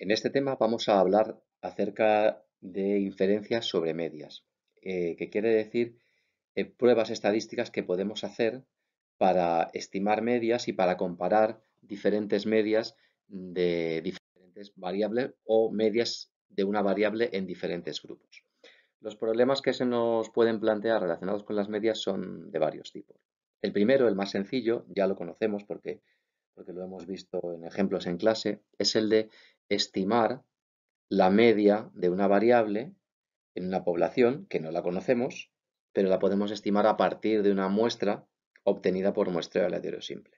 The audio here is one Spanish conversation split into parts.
En este tema vamos a hablar acerca de inferencias sobre medias, eh, que quiere decir eh, pruebas estadísticas que podemos hacer para estimar medias y para comparar diferentes medias de diferentes variables o medias de una variable en diferentes grupos. Los problemas que se nos pueden plantear relacionados con las medias son de varios tipos. El primero, el más sencillo, ya lo conocemos porque, porque lo hemos visto en ejemplos en clase, es el de estimar la media de una variable en una población que no la conocemos, pero la podemos estimar a partir de una muestra obtenida por muestreo aleatorio simple.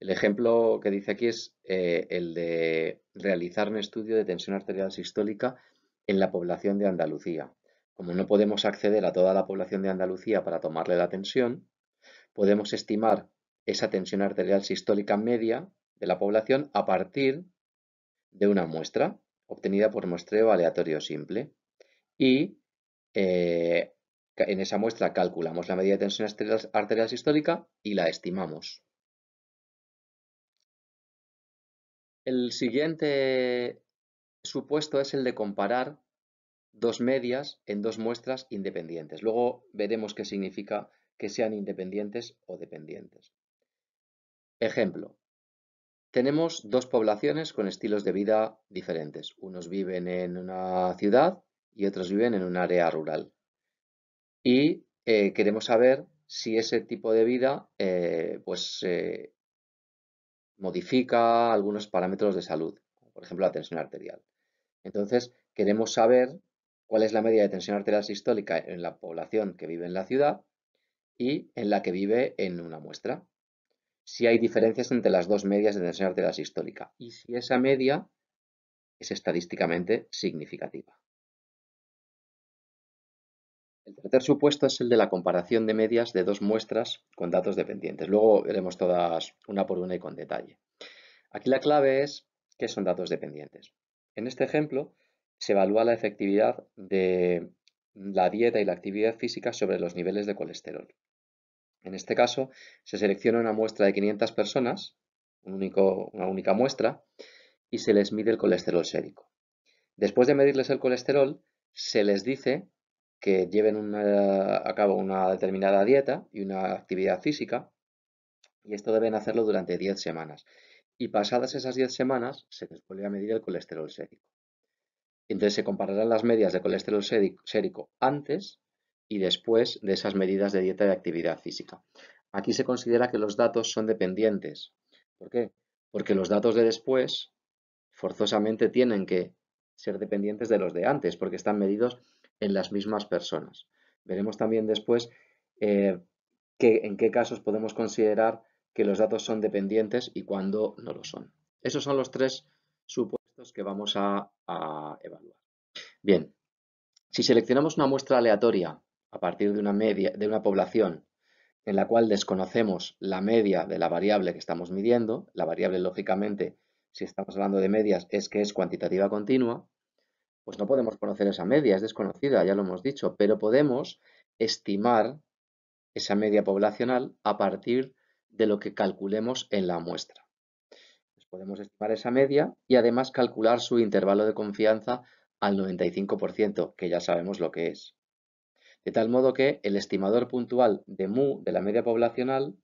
El ejemplo que dice aquí es eh, el de realizar un estudio de tensión arterial sistólica en la población de Andalucía. Como no podemos acceder a toda la población de Andalucía para tomarle la tensión, podemos estimar esa tensión arterial sistólica media de la población a partir de una muestra obtenida por muestreo aleatorio simple y eh, en esa muestra calculamos la medida de tensión arterial sistólica y la estimamos. El siguiente supuesto es el de comparar dos medias en dos muestras independientes. Luego veremos qué significa que sean independientes o dependientes. Ejemplo, tenemos dos poblaciones con estilos de vida diferentes. Unos viven en una ciudad y otros viven en un área rural. Y eh, queremos saber si ese tipo de vida eh, pues, eh, modifica algunos parámetros de salud, por ejemplo la tensión arterial. Entonces, queremos saber cuál es la media de tensión arterial sistólica en la población que vive en la ciudad y en la que vive en una muestra si hay diferencias entre las dos medias de tensión arterial sistólica y si esa media es estadísticamente significativa. El tercer supuesto es el de la comparación de medias de dos muestras con datos dependientes. Luego veremos todas una por una y con detalle. Aquí la clave es qué son datos dependientes. En este ejemplo se evalúa la efectividad de la dieta y la actividad física sobre los niveles de colesterol. En este caso, se selecciona una muestra de 500 personas, una única muestra, y se les mide el colesterol sérico. Después de medirles el colesterol, se les dice que lleven a cabo una determinada dieta y una actividad física, y esto deben hacerlo durante 10 semanas. Y pasadas esas 10 semanas, se les vuelve a medir el colesterol sérico. Entonces se compararán las medias de colesterol sérico antes y después de esas medidas de dieta y actividad física. Aquí se considera que los datos son dependientes. ¿Por qué? Porque los datos de después forzosamente tienen que ser dependientes de los de antes, porque están medidos en las mismas personas. Veremos también después eh, en qué casos podemos considerar que los datos son dependientes y cuándo no lo son. Esos son los tres supuestos que vamos a evaluar. Bien, si seleccionamos una muestra aleatoria a partir de una media de una población en la cual desconocemos la media de la variable que estamos midiendo, la variable lógicamente, si estamos hablando de medias, es que es cuantitativa continua, pues no podemos conocer esa media, es desconocida, ya lo hemos dicho, pero podemos estimar esa media poblacional a partir de lo que calculemos en la muestra. Pues podemos estimar esa media y además calcular su intervalo de confianza al 95%, que ya sabemos lo que es. De tal modo que el estimador puntual de mu de la media poblacional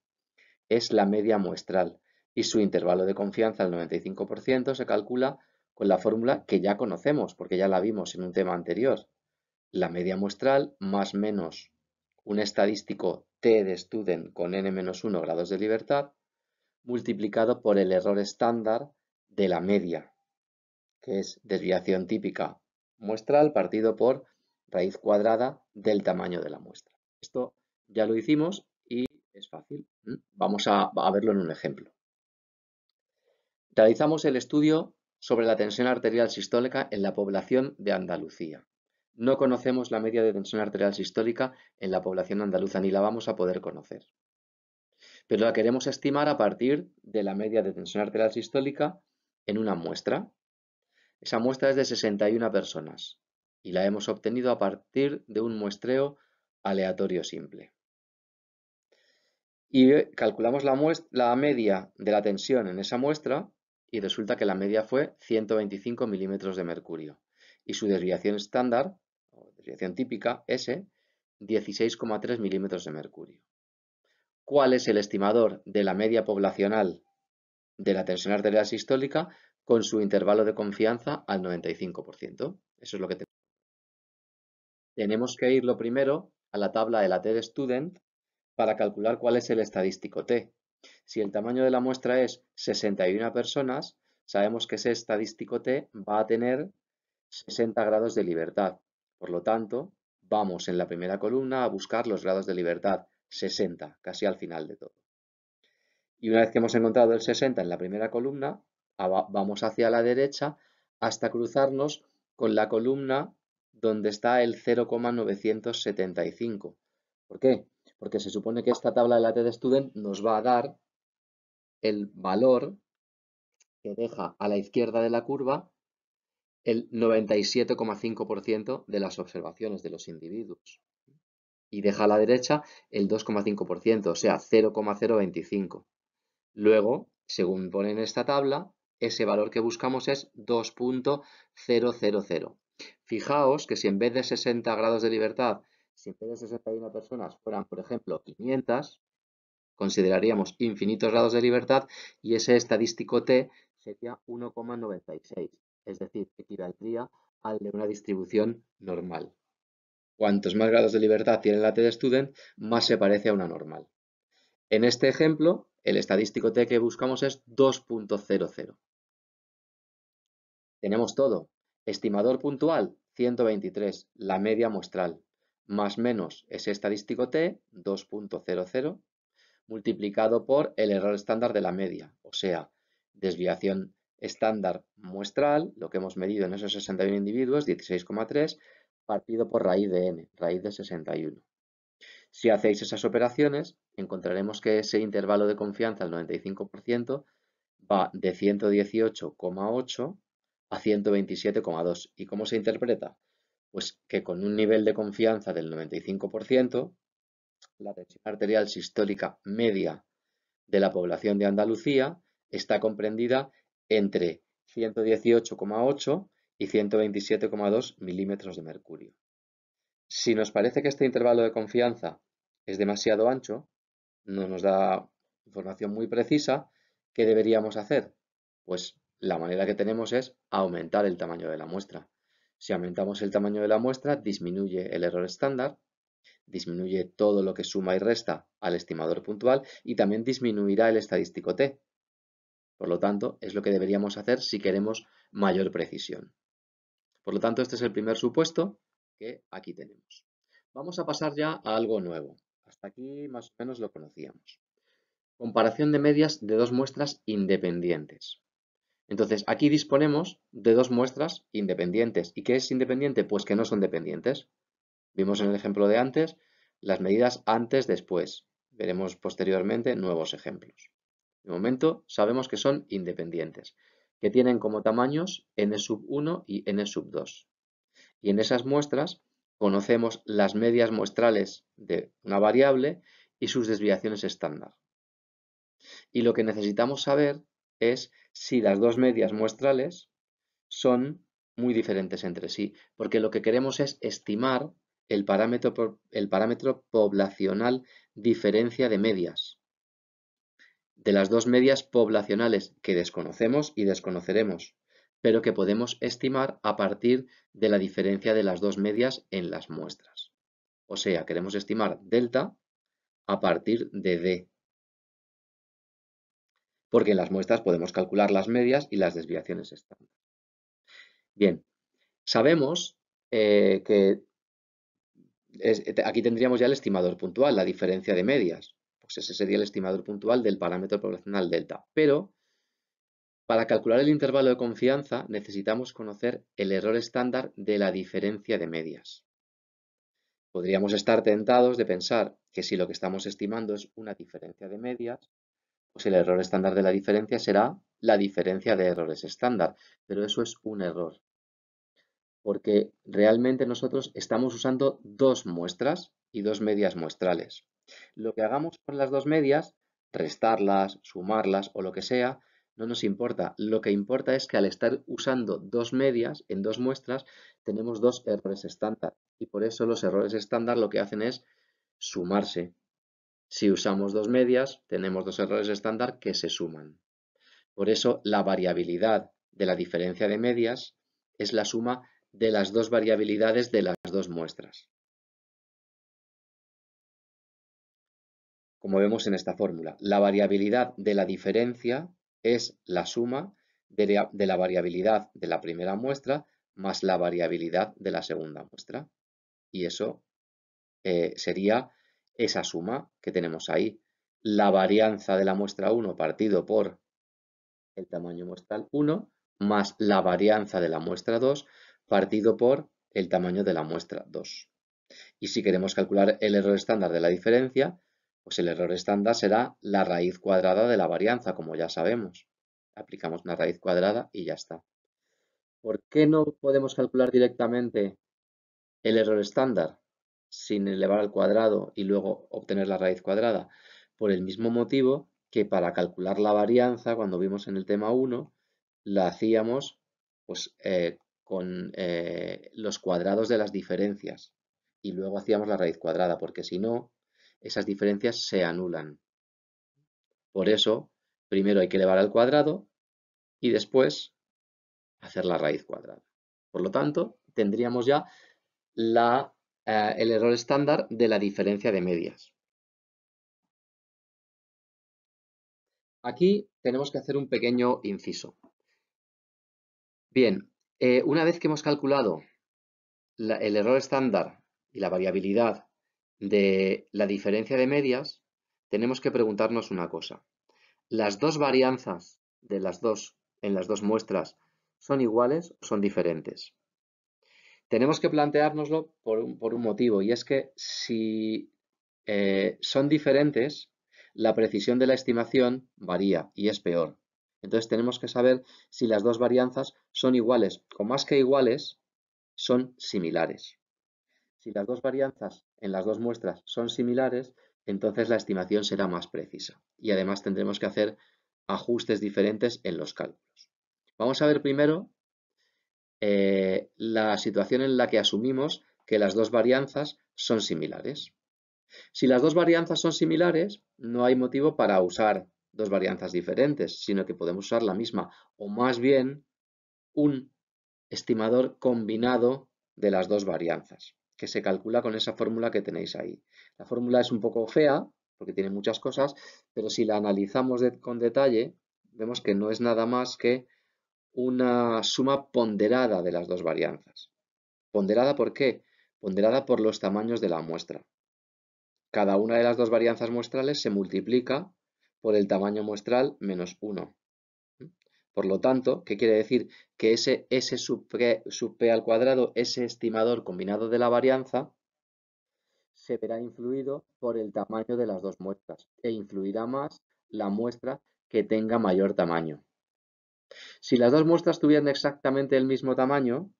es la media muestral y su intervalo de confianza al 95% se calcula con la fórmula que ya conocemos, porque ya la vimos en un tema anterior. La media muestral más menos un estadístico t de student con n-1 grados de libertad multiplicado por el error estándar de la media, que es desviación típica muestral partido por raíz cuadrada del tamaño de la muestra. Esto ya lo hicimos y es fácil. Mm, vamos a, verlo en un ejemplo. Realizamos el estudio sobre la tensión arterial sistólica en la población de Andalucía. No conocemos la media de tensión arterial sistólica en la población andaluza, ni la vamos a poder conocer. Pero la queremos estimar a partir de la media de tensión arterial sistólica en una muestra. Esa muestra es de 61 personas y la hemos obtenido a partir de un muestreo aleatorio simple. Y eh, calculamos la, media de la tensión en esa muestra y resulta que la media fue 125 milímetros de mercurio. Y su desviación estándar, o desviación típica, S, 16,3 milímetros de mercurio. ¿Cuál es el estimador de la media poblacional de la tensión arterial sistólica con su intervalo de confianza al 95%? Eso es lo que tenemos tenemos que ir lo primero a la tabla de la TED-Student para calcular cuál es el estadístico T. Si el tamaño de la muestra es 61 personas, sabemos que ese estadístico T va a tener 60 grados de libertad. Por lo tanto, vamos en la primera columna a buscar los grados de libertad, 60, casi al final de todo. Y una vez que hemos encontrado el 60 en la primera columna, vamos hacia la derecha hasta cruzarnos con la columna donde está el 0,975. ¿Por qué? Porque se supone que esta tabla de la de Student nos va a dar el valor que deja a la izquierda de la curva el 97,5% de las observaciones de los individuos y deja a la derecha el 2,5%, o sea, 0,025. Luego, según pone en esta tabla, ese valor que buscamos es 2.000. Fijaos que si en vez de 60 grados de libertad, si en vez de 61 personas fueran, por ejemplo, 500, consideraríamos infinitos grados de libertad y ese estadístico t sería 1,96, es decir, equivaldría al de una distribución normal. Cuantos más grados de libertad tiene la t de student, más se parece a una normal. En este ejemplo, el estadístico t que buscamos es 2.00. Tenemos todo, Estimador puntual, 123, la media muestral, más menos ese estadístico t, 2.00, multiplicado por el error estándar de la media, o sea, desviación estándar muestral, lo que hemos medido en esos 61 individuos, 16,3, partido por raíz de n, raíz de 61. Si hacéis esas operaciones, encontraremos que ese intervalo de confianza, el 95%, va de 118,8 a 127,2. ¿Y cómo se interpreta? Pues que con un nivel de confianza del 95%, la tensión arterial sistólica media de la población de Andalucía está comprendida entre 118,8 y 127,2 milímetros de mercurio. Si nos parece que este intervalo de confianza es demasiado ancho, no nos da información muy precisa, ¿qué deberíamos hacer? Pues la manera que tenemos es aumentar el tamaño de la muestra. Si aumentamos el tamaño de la muestra, disminuye el error estándar, disminuye todo lo que suma y resta al estimador puntual y también disminuirá el estadístico t. Por lo tanto, es lo que deberíamos hacer si queremos mayor precisión. Por lo tanto, este es el primer supuesto que aquí tenemos. Vamos a pasar ya a algo nuevo. Hasta aquí más o menos lo conocíamos. Comparación de medias de dos muestras independientes. Entonces, aquí disponemos de dos muestras independientes. ¿Y qué es independiente? Pues que no son dependientes. Vimos en el ejemplo de antes las medidas antes, después. Veremos posteriormente nuevos ejemplos. De momento sabemos que son independientes, que tienen como tamaños n1 y n2. Y en esas muestras conocemos las medias muestrales de una variable y sus desviaciones estándar. Y lo que necesitamos saber es si las dos medias muestrales son muy diferentes entre sí, porque lo que queremos es estimar el parámetro, el parámetro poblacional diferencia de medias, de las dos medias poblacionales que desconocemos y desconoceremos, pero que podemos estimar a partir de la diferencia de las dos medias en las muestras. O sea, queremos estimar delta a partir de D, porque en las muestras podemos calcular las medias y las desviaciones estándar. Bien, sabemos eh, que eh, aquí tendríamos ya el estimador puntual, la diferencia de medias. Pues ese sería el estimador puntual del parámetro poblacional delta. Pero para calcular el intervalo de confianza necesitamos conocer el error estándar de la diferencia de medias. Podríamos estar tentados de pensar que si lo que estamos estimando es una diferencia de medias, pues el error estándar de la diferencia será la diferencia de errores estándar, pero eso es un error. Porque realmente nosotros estamos usando dos muestras y dos medias muestrales. Lo que hagamos con las dos medias, restarlas, sumarlas o lo que sea, no nos importa. Lo que importa es que al estar usando dos medias en dos muestras, tenemos dos errores estándar. Y por eso los errores estándar lo que hacen es sumarse. Si usamos dos medias, tenemos dos errores estándar que se suman. Por eso, la variabilidad de la diferencia de medias es la suma de las dos variabilidades de las dos muestras. Como vemos en esta fórmula, la variabilidad de la diferencia es la suma de la variabilidad de la primera muestra más la variabilidad de la segunda muestra. Y eso eh, sería esa suma que tenemos ahí, la varianza de la muestra 1 partido por el tamaño muestral 1 más la varianza de la muestra 2 partido por el tamaño de la muestra 2. Y si queremos calcular el error estándar de la diferencia, pues el error estándar será la raíz cuadrada de la varianza, como ya sabemos. Aplicamos una raíz cuadrada y ya está. ¿Por qué no podemos calcular directamente el error estándar? sin elevar al cuadrado y luego obtener la raíz cuadrada, por el mismo motivo que para calcular la varianza, cuando vimos en el tema 1, la hacíamos pues, eh, con eh, los cuadrados de las diferencias y luego hacíamos la raíz cuadrada, porque si no, esas diferencias se anulan. Por eso, primero hay que elevar al cuadrado y después hacer la raíz cuadrada. Por lo tanto, tendríamos ya la eh, el error estándar de la diferencia de medias. Aquí tenemos que hacer un pequeño inciso. Bien, eh, una vez que hemos calculado el error estándar y la variabilidad de la diferencia de medias, tenemos que preguntarnos una cosa. ¿Las dos varianzas de las dos, en las dos muestras son iguales o son diferentes? Tenemos que planteárnoslo por un, motivo y es que si eh, son diferentes, la precisión de la estimación varía y es peor. Entonces tenemos que saber si las dos varianzas son iguales o más que iguales, son similares. Si las dos varianzas en las dos muestras son similares, entonces la estimación será más precisa y además tendremos que hacer ajustes diferentes en los cálculos. Vamos a ver primero eh, la situación en la que asumimos que las dos varianzas son similares. Si las dos varianzas son similares, no hay motivo para usar dos varianzas diferentes, sino que podemos usar la misma, o más bien un estimador combinado de las dos varianzas, que se calcula con esa fórmula que tenéis ahí. La fórmula es un poco fea, porque tiene muchas cosas, pero si la analizamos con detalle, vemos que no es nada más que una suma ponderada de las dos varianzas. ¿Ponderada por qué? Ponderada por los tamaños de la muestra. Cada una de las dos varianzas muestrales se multiplica por el tamaño muestral menos 1. Por lo tanto, ¿qué quiere decir? Que ese S sub P, al cuadrado, ese estimador combinado de la varianza, se verá influido por el tamaño de las dos muestras e influirá más la muestra que tenga mayor tamaño. Si las dos muestras tuvieran exactamente el mismo tamaño,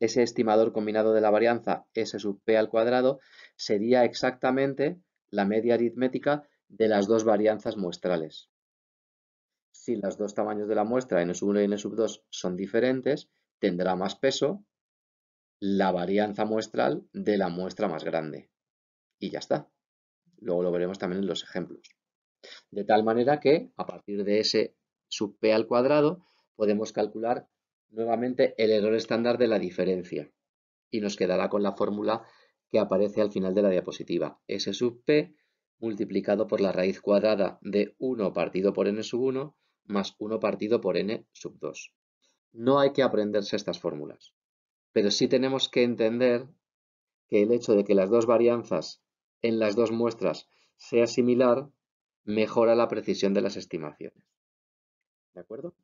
ese estimador combinado de la varianza S sub p al cuadrado sería exactamente la media aritmética de las dos varianzas muestrales. Si los dos tamaños de la muestra, N1 y N2, sub son diferentes, tendrá más peso la varianza muestral de la muestra más grande. Y ya está. Luego lo veremos también en los ejemplos. De tal manera que, a partir de ese sub p al cuadrado, podemos calcular nuevamente el error estándar de la diferencia. Y nos quedará con la fórmula que aparece al final de la diapositiva. S sub p multiplicado por la raíz cuadrada de 1 partido por n sub 1 más 1 partido por n sub 2. No hay que aprenderse estas fórmulas, pero sí tenemos que entender que el hecho de que las dos varianzas en las dos muestras sea similar mejora la precisión de las estimaciones. ¿De acuerdo?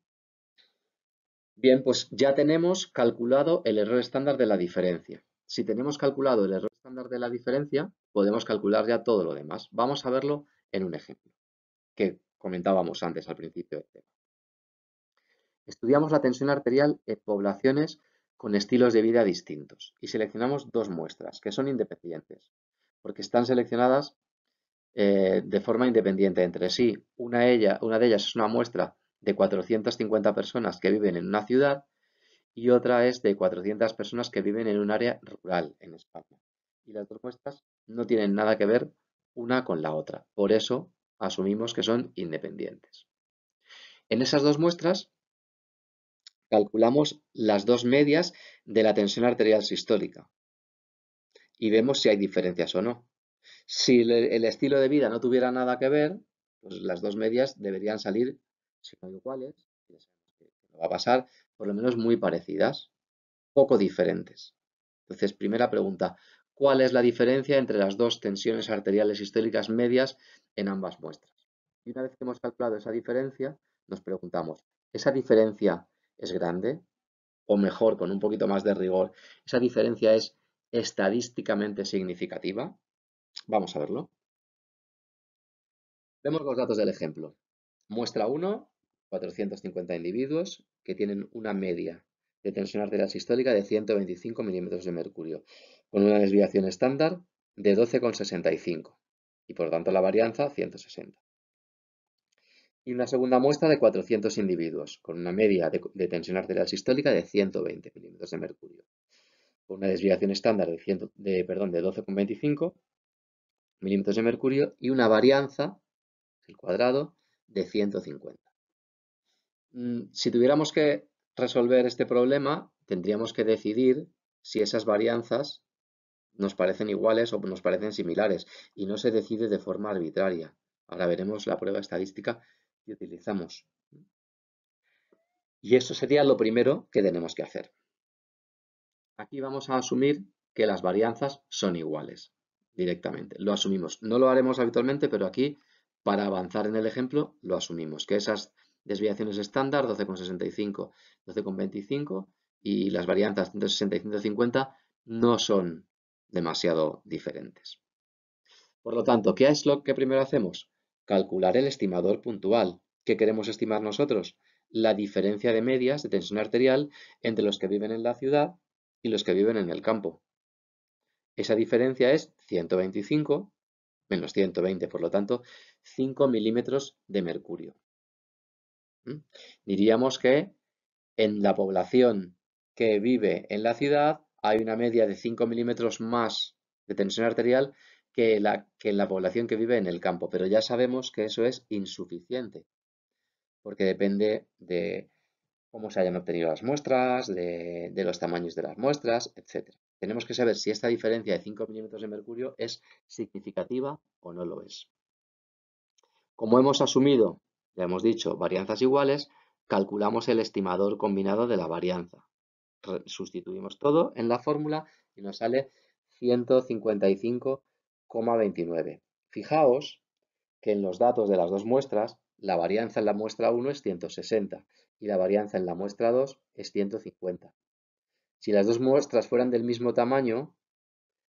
Bien, pues ya tenemos calculado el error estándar de la diferencia. Si tenemos calculado el error estándar de la diferencia, podemos calcular ya todo lo demás. Vamos a verlo en un ejemplo que comentábamos antes al principio del tema. Estudiamos la tensión arterial en poblaciones con estilos de vida distintos y seleccionamos dos muestras que son independientes, porque están seleccionadas eh, de forma independiente entre sí. una de ellas es una muestra de 450 personas que viven en una ciudad y otra es de 400 personas que viven en un área rural en España. Y las dos muestras no tienen nada que ver una con la otra. Por eso asumimos que son independientes. En esas dos muestras calculamos las dos medias de la tensión arterial sistólica y vemos si hay diferencias o no. Si el estilo de vida no tuviera nada que ver, pues las dos medias deberían salir si no iguales, ya sabemos que va a pasar, por lo menos muy parecidas, poco diferentes. Entonces, primera pregunta, ¿cuál es la diferencia entre las dos tensiones arteriales histéricas medias en ambas muestras? Y una vez que hemos calculado esa diferencia, nos preguntamos, ¿esa diferencia es grande? O mejor, con un poquito más de rigor, ¿esa diferencia es estadísticamente significativa? Vamos a verlo. Vemos los datos del ejemplo. Muestra 1, 450 individuos que tienen una media de tensión arterial sistólica de 125 milímetros de mercurio, con una desviación estándar de 12,65 y por tanto la varianza 160. Y una segunda muestra de 400 individuos, con una media de, tensión arterial sistólica de 120 milímetros de mercurio, con una desviación estándar de, de 12,25 milímetros de mercurio y una varianza, el cuadrado, de 150. Mm, si tuviéramos que resolver este problema, tendríamos que decidir si esas varianzas nos parecen iguales o nos parecen similares y no se decide de forma arbitraria. Ahora veremos la prueba estadística que utilizamos. Y eso sería lo primero que tenemos que hacer. Aquí vamos a asumir que las varianzas son iguales directamente. Lo asumimos. No lo haremos habitualmente, pero aquí, para avanzar en el ejemplo, lo asumimos. Que esas desviaciones estándar 12,65, 12,25 y las varianzas 160 y 150 no son demasiado diferentes. Por lo tanto, ¿qué es lo que primero hacemos? Calcular el estimador puntual. ¿Qué queremos estimar nosotros? La diferencia de medias de tensión arterial entre los que viven en la ciudad y los que viven en el campo. Esa diferencia es 125 menos 120, por lo tanto, 5 milímetros de mercurio. Diríamos que en la población que vive en la ciudad hay una media de 5 milímetros más de tensión arterial que, la, que en la población que vive en el campo, pero ya sabemos que eso es insuficiente, porque depende de cómo se hayan obtenido las muestras, de, de los tamaños de las muestras, etc. Tenemos que saber si esta diferencia de 5 milímetros de mercurio es significativa o no lo es. Como hemos asumido ya hemos dicho, varianzas iguales, calculamos el estimador combinado de la varianza. Sustituimos todo en la fórmula y nos sale 155,29. Fijaos que en los datos de las dos muestras, la varianza en la muestra 1 es 160 y la varianza en la muestra 2 es 150. Si las dos muestras fueran del mismo tamaño,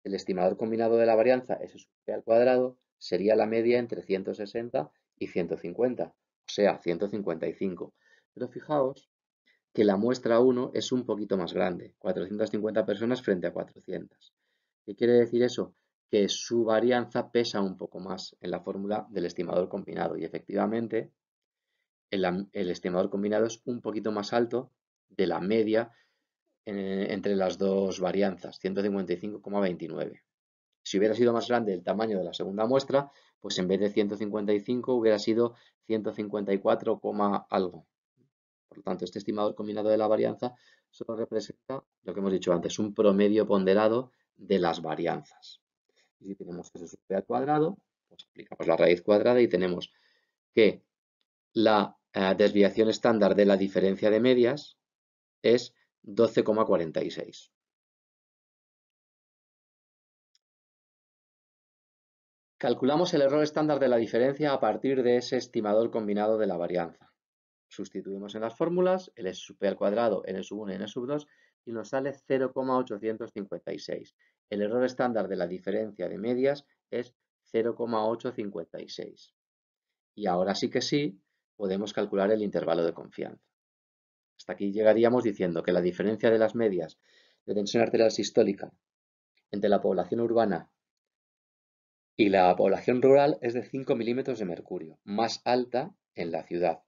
el estimador combinado de la varianza S sub al cuadrado sería la media entre 160 y 150 o sea, 155. Pero fijaos que la muestra 1 es un poquito más grande, 450 personas frente a 400. ¿Qué quiere decir eso? Que su varianza pesa un poco más en la fórmula del estimador combinado y efectivamente el, estimador combinado es un poquito más alto de la media entre las dos varianzas, 155,29. Si hubiera sido más grande el tamaño de la segunda muestra, pues en vez de 155 hubiera sido 154, algo. Por lo tanto, este estimador combinado de la varianza solo representa lo que hemos dicho antes, un promedio ponderado de las varianzas. Y si tenemos eso sub al cuadrado, pues aplicamos la raíz cuadrada y tenemos que la eh, desviación estándar de la diferencia de medias es 12,46. Calculamos el error estándar de la diferencia a partir de ese estimador combinado de la varianza. Sustituimos en las fórmulas el S sub al cuadrado, n sub 1 y n sub 2 y nos sale 0,856. El error estándar de la diferencia de medias es 0,856. Y ahora sí que sí, podemos calcular el intervalo de confianza. Hasta aquí llegaríamos diciendo que la diferencia de las medias de tensión arterial sistólica entre la población urbana y la población rural es de 5 milímetros de mercurio, más alta en la ciudad,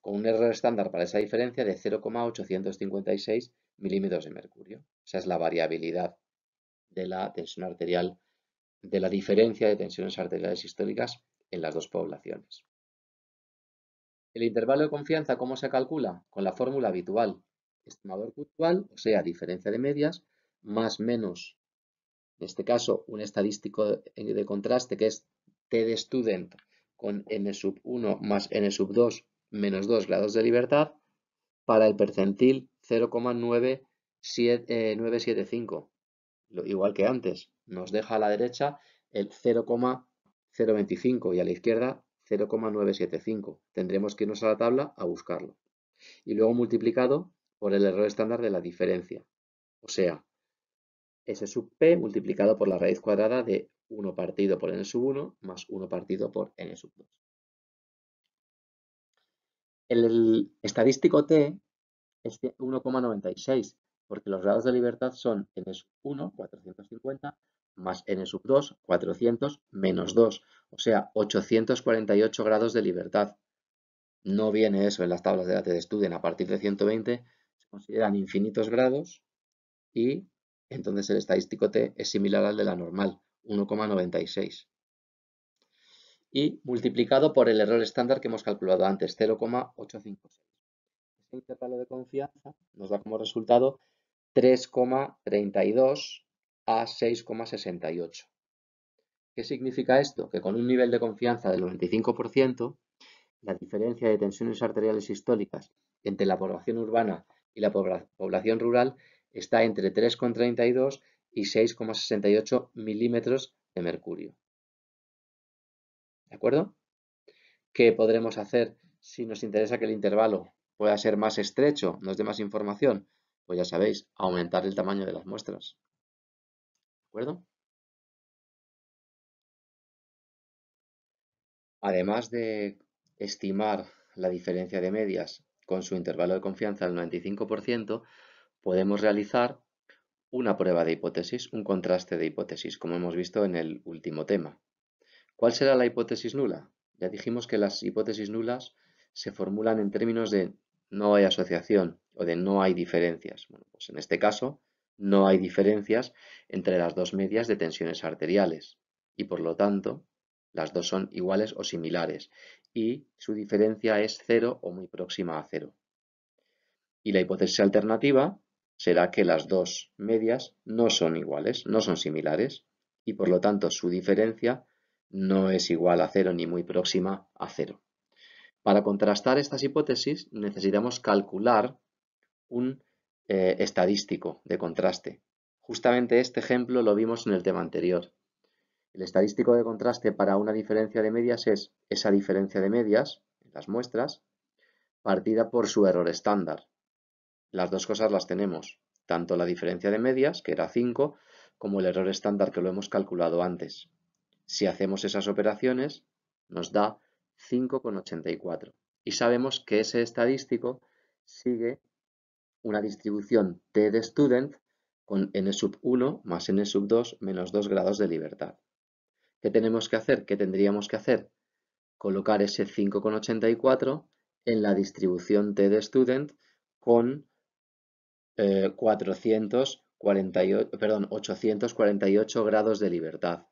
con un error estándar para esa diferencia de 0,856 milímetros de mercurio. Esa es la variabilidad de la tensión arterial, de la diferencia de tensiones arteriales históricas en las dos poblaciones. El intervalo de confianza, ¿cómo se calcula? Con la fórmula habitual, estimador puntual, o sea, diferencia de medias, más menos en este caso un estadístico de contraste que es t de student con n sub 1 más n sub 2 menos 2 grados de libertad para el percentil 0,975, eh, igual que antes. Nos deja a la derecha el 0,025 y a la izquierda 0,975. Tendremos que irnos a la tabla a buscarlo. Y luego multiplicado por el error estándar de la diferencia. O sea, S sub p multiplicado por la raíz cuadrada de 1 partido por n sub 1 más 1 partido por n sub 2. El estadístico t es 1,96 porque los grados de libertad son n sub 1, 450, más n sub 2, 400, menos 2, o sea, 848 grados de libertad. No viene eso en las tablas de la t de Student. A partir de 120 se consideran infinitos grados y entonces el estadístico T es similar al de la normal, 1,96. Y multiplicado por el error estándar que hemos calculado antes, 0,856. Este intervalo de confianza nos da como resultado 3,32 a 6,68. ¿Qué significa esto? Que con un nivel de confianza del 95%, la diferencia de tensiones arteriales históricas entre la población urbana y la población rural está entre 3,32 y 6,68 milímetros de mercurio. ¿De acuerdo? ¿Qué podremos hacer si nos interesa que el intervalo pueda ser más estrecho, nos dé más información? Pues ya sabéis, aumentar el tamaño de las muestras. ¿De acuerdo? Además de estimar la diferencia de medias con su intervalo de confianza al 95%, podemos realizar una prueba de hipótesis, un contraste de hipótesis, como hemos visto en el último tema. ¿Cuál será la hipótesis nula? Ya dijimos que las hipótesis nulas se formulan en términos de no hay asociación o de no hay diferencias. Pues en este caso, no hay diferencias entre las dos medias de tensiones arteriales y por lo tanto las dos son iguales o similares y su diferencia es cero o muy próxima a cero. Y la hipótesis alternativa será que las dos medias no son iguales, no son similares, y por lo tanto su diferencia no es igual a cero ni muy próxima a cero. Para contrastar estas hipótesis necesitamos calcular un eh, estadístico de contraste. Justamente este ejemplo lo vimos en el tema anterior. El estadístico de contraste para una diferencia de medias es esa diferencia de medias, en las muestras, partida por su error estándar, las dos cosas las tenemos, tanto la diferencia de medias, que era 5, como el error estándar que lo hemos calculado antes. Si hacemos esas operaciones, nos da 5,84. Y sabemos que ese estadístico sigue una distribución T de student con n sub 1 más n sub 2 menos 2 grados de libertad. ¿Qué tenemos que hacer? ¿Qué tendríamos que hacer? Colocar ese 5,84 en la distribución T de student con 848 eh, grados de libertad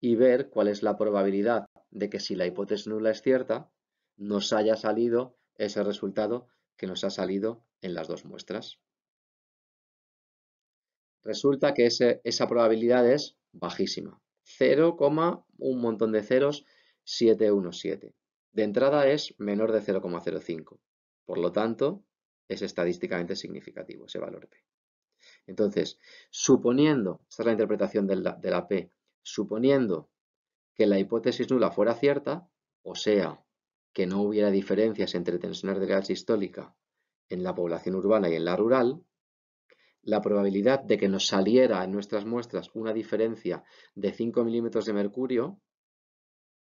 y ver cuál es la probabilidad de que si la hipótesis nula es cierta, nos haya salido ese resultado que nos ha salido en las dos muestras. Resulta que esa probabilidad es bajísima. 0, un montón de ceros, 717. De entrada es menor de 0,05. Por lo tanto, es estadísticamente significativo, ese valor P. Entonces, suponiendo, esta es la interpretación de la, P, suponiendo que la hipótesis nula fuera cierta, o sea, que no hubiera diferencias entre tensión arterial sistólica en la población urbana y en la rural, la probabilidad de que nos saliera en nuestras muestras una diferencia de 5 milímetros de mercurio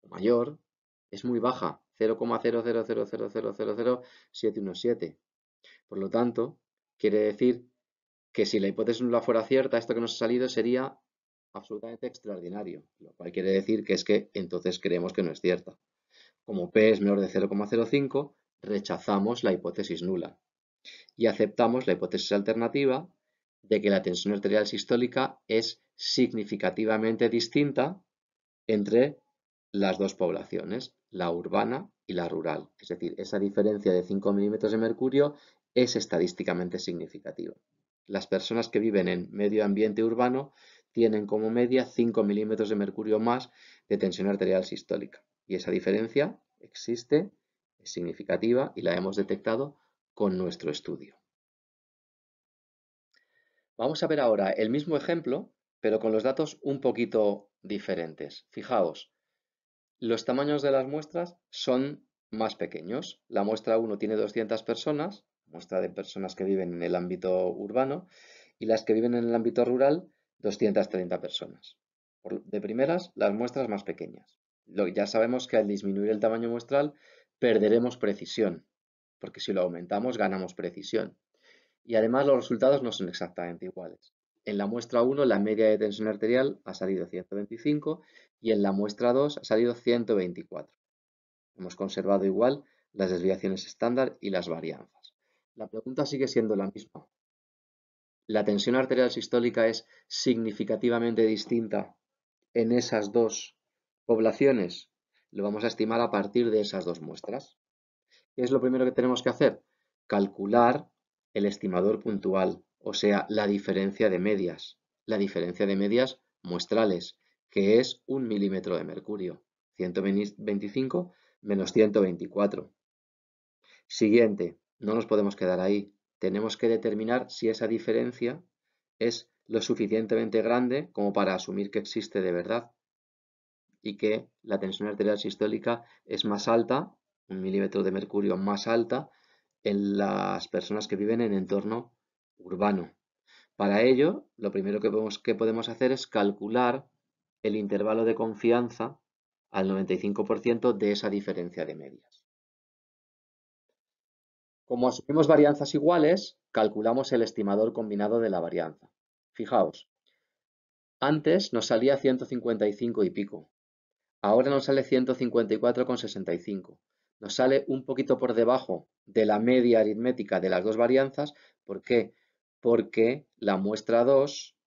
mayor es muy baja, 0,000000717. Por lo tanto, quiere decir que si la hipótesis nula fuera cierta, esto que nos ha salido sería absolutamente extraordinario, lo cual quiere decir que es que entonces creemos que no es cierta. Como P es menor de 0,05, rechazamos la hipótesis nula y aceptamos la hipótesis alternativa de que la tensión arterial sistólica es significativamente distinta entre las dos poblaciones, la urbana y la rural. Es decir, esa diferencia de 5 milímetros de mercurio es estadísticamente significativa. Las personas que viven en medio ambiente urbano tienen como media 5 milímetros de mercurio más de tensión arterial sistólica. Y esa diferencia existe, es significativa y la hemos detectado con nuestro estudio. Vamos a ver ahora el mismo ejemplo, pero con los datos un poquito diferentes. Fijaos, los tamaños de las muestras son más pequeños. La muestra 1 tiene 200 personas, muestra de personas que viven en el ámbito urbano y las que viven en el ámbito rural, 230 personas. de primeras, las muestras más pequeñas. ya sabemos que al disminuir el tamaño muestral perderemos precisión, porque si lo aumentamos ganamos precisión. Y además los resultados no son exactamente iguales. En la muestra 1 la media de tensión arterial ha salido 125 y en la muestra 2 ha salido 124. Hemos conservado igual las desviaciones estándar y las varianzas. La pregunta sigue siendo la misma. La tensión arterial sistólica es significativamente distinta en esas dos poblaciones. Lo vamos a estimar a partir de esas dos muestras. ¿Qué es lo primero que tenemos que hacer? Calcular el estimador puntual, o sea, la diferencia de medias. La diferencia de medias muestrales, que es un milímetro de mercurio, 125 menos 124. Siguiente, no nos podemos quedar ahí. Tenemos que determinar si esa diferencia es lo suficientemente grande como para asumir que existe de verdad y que la tensión arterial sistólica es más alta, un milímetro de mercurio más alta, en las personas que viven en entorno urbano. Para ello, lo primero que podemos, que podemos hacer es calcular el intervalo de confianza al 95% de esa diferencia de medias. Como asumimos varianzas iguales, calculamos el estimador combinado de la varianza. Fijaos, antes nos salía 155 y pico, ahora nos sale 154,65. Nos sale un poquito por debajo de la media aritmética de las dos varianzas. ¿Por qué? Porque la muestra 2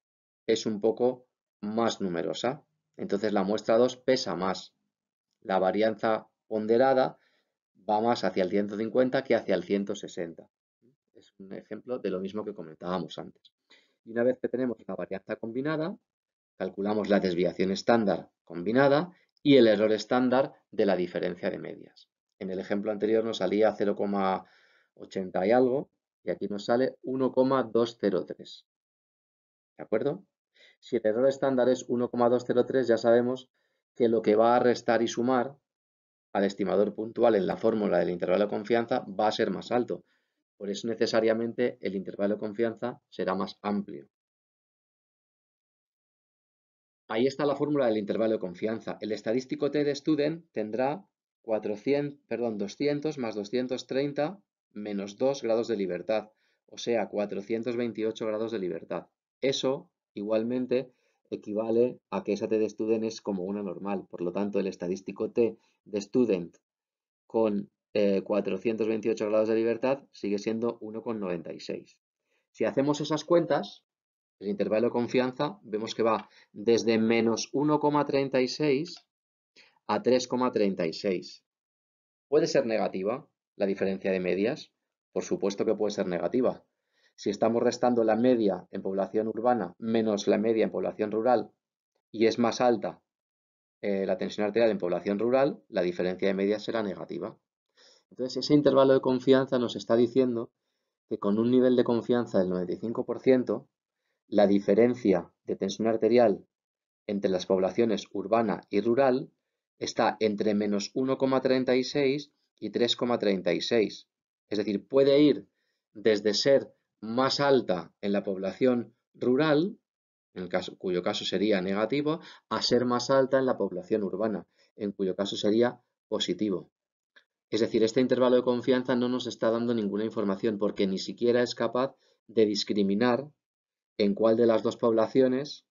es un poco más numerosa. Entonces la muestra 2 pesa más. La varianza ponderada va más hacia el 150 que hacia el 160. Es un ejemplo de lo mismo que comentábamos antes. Y una vez que tenemos la varianza combinada, calculamos la desviación estándar combinada y el error estándar de la diferencia de medias. En el ejemplo anterior nos salía 0,80 y algo y aquí nos sale 1,203. ¿De acuerdo? Si el error estándar es 1,203 ya sabemos que lo que va a restar y sumar al estimador puntual en la fórmula del intervalo de confianza va a ser más alto. Por eso necesariamente el intervalo de confianza será más amplio. Ahí está la fórmula del intervalo de confianza. El estadístico T de Student tendrá 200 más 230 menos 2 grados de libertad, o sea, 428 grados de libertad. Eso, igualmente, equivale a que esa T de student es como una normal. Por lo tanto, el estadístico T de student con 428 eh, grados de libertad sigue siendo 1,96. Si hacemos esas cuentas, el intervalo de confianza, vemos que va desde menos 1,36 a 3,36. ¿Puede ser negativa la diferencia de medias? Por supuesto que puede ser negativa, si estamos restando la media en población urbana menos la media en población rural y es más alta eh, la tensión arterial en población rural, la diferencia de media será negativa. Entonces, ese intervalo de confianza nos está diciendo que con un nivel de confianza del 95%, la diferencia de tensión arterial entre las poblaciones urbana y rural está entre menos 1,36 y 3,36. Es decir, puede ir desde ser más alta en la población rural, en cuyo caso sería negativo, a ser más alta en la población urbana, en cuyo caso sería positivo. Es decir, este intervalo de confianza no nos está dando ninguna información porque ni siquiera es capaz de discriminar en cuál de las dos poblaciones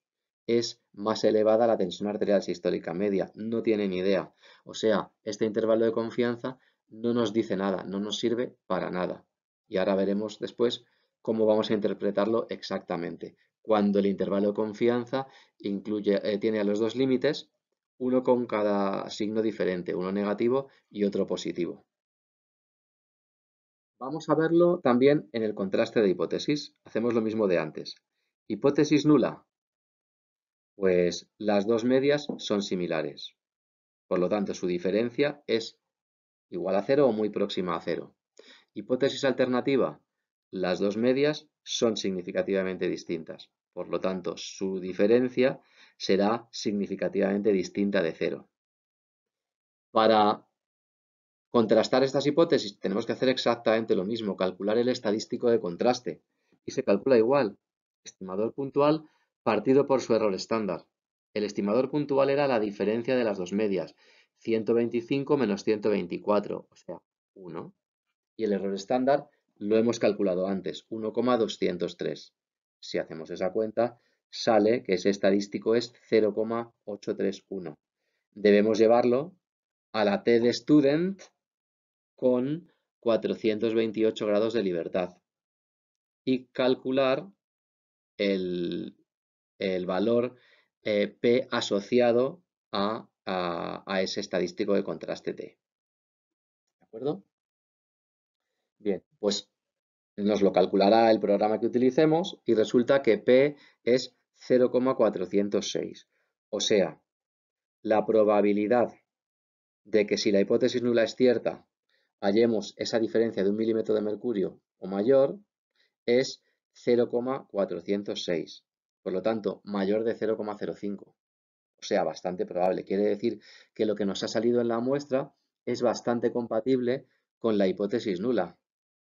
es más elevada la tensión arterial sistólica media. No tiene ni idea. O sea, este intervalo de confianza no nos dice nada, no nos sirve para nada. Y ahora veremos después cómo vamos a interpretarlo exactamente. Cuando el intervalo de confianza incluye, eh, tiene a los dos límites, uno con cada signo diferente, uno negativo y otro positivo. Vamos a verlo también en el contraste de hipótesis. Hacemos lo mismo de antes. Hipótesis nula. Pues las dos medias son similares. Por lo tanto, su diferencia es igual a cero o muy próxima a cero. Hipótesis alternativa. Las dos medias son significativamente distintas, por lo tanto su diferencia será significativamente distinta de cero. Para contrastar estas hipótesis tenemos que hacer exactamente lo mismo, calcular el estadístico de contraste. Y se calcula igual, estimador puntual partido por su error estándar. El estimador puntual era la diferencia de las dos medias, 125 menos 124, o sea, 1. Y el error estándar lo hemos calculado antes, 1,203. Si hacemos esa cuenta, sale que ese estadístico es 0,831. Debemos llevarlo a la T de student con 428 grados de libertad y calcular el, valor eh, P asociado a ese estadístico de contraste T. ¿De acuerdo? Bien, pues nos lo calculará el programa que utilicemos y resulta que P es 0,406. O sea, la probabilidad de que si la hipótesis nula es cierta, hallemos esa diferencia de un milímetro de mercurio o mayor es 0,406. Por lo tanto, mayor de 0,05. O sea, bastante probable. Quiere decir que lo que nos ha salido en la muestra es bastante compatible con la hipótesis nula,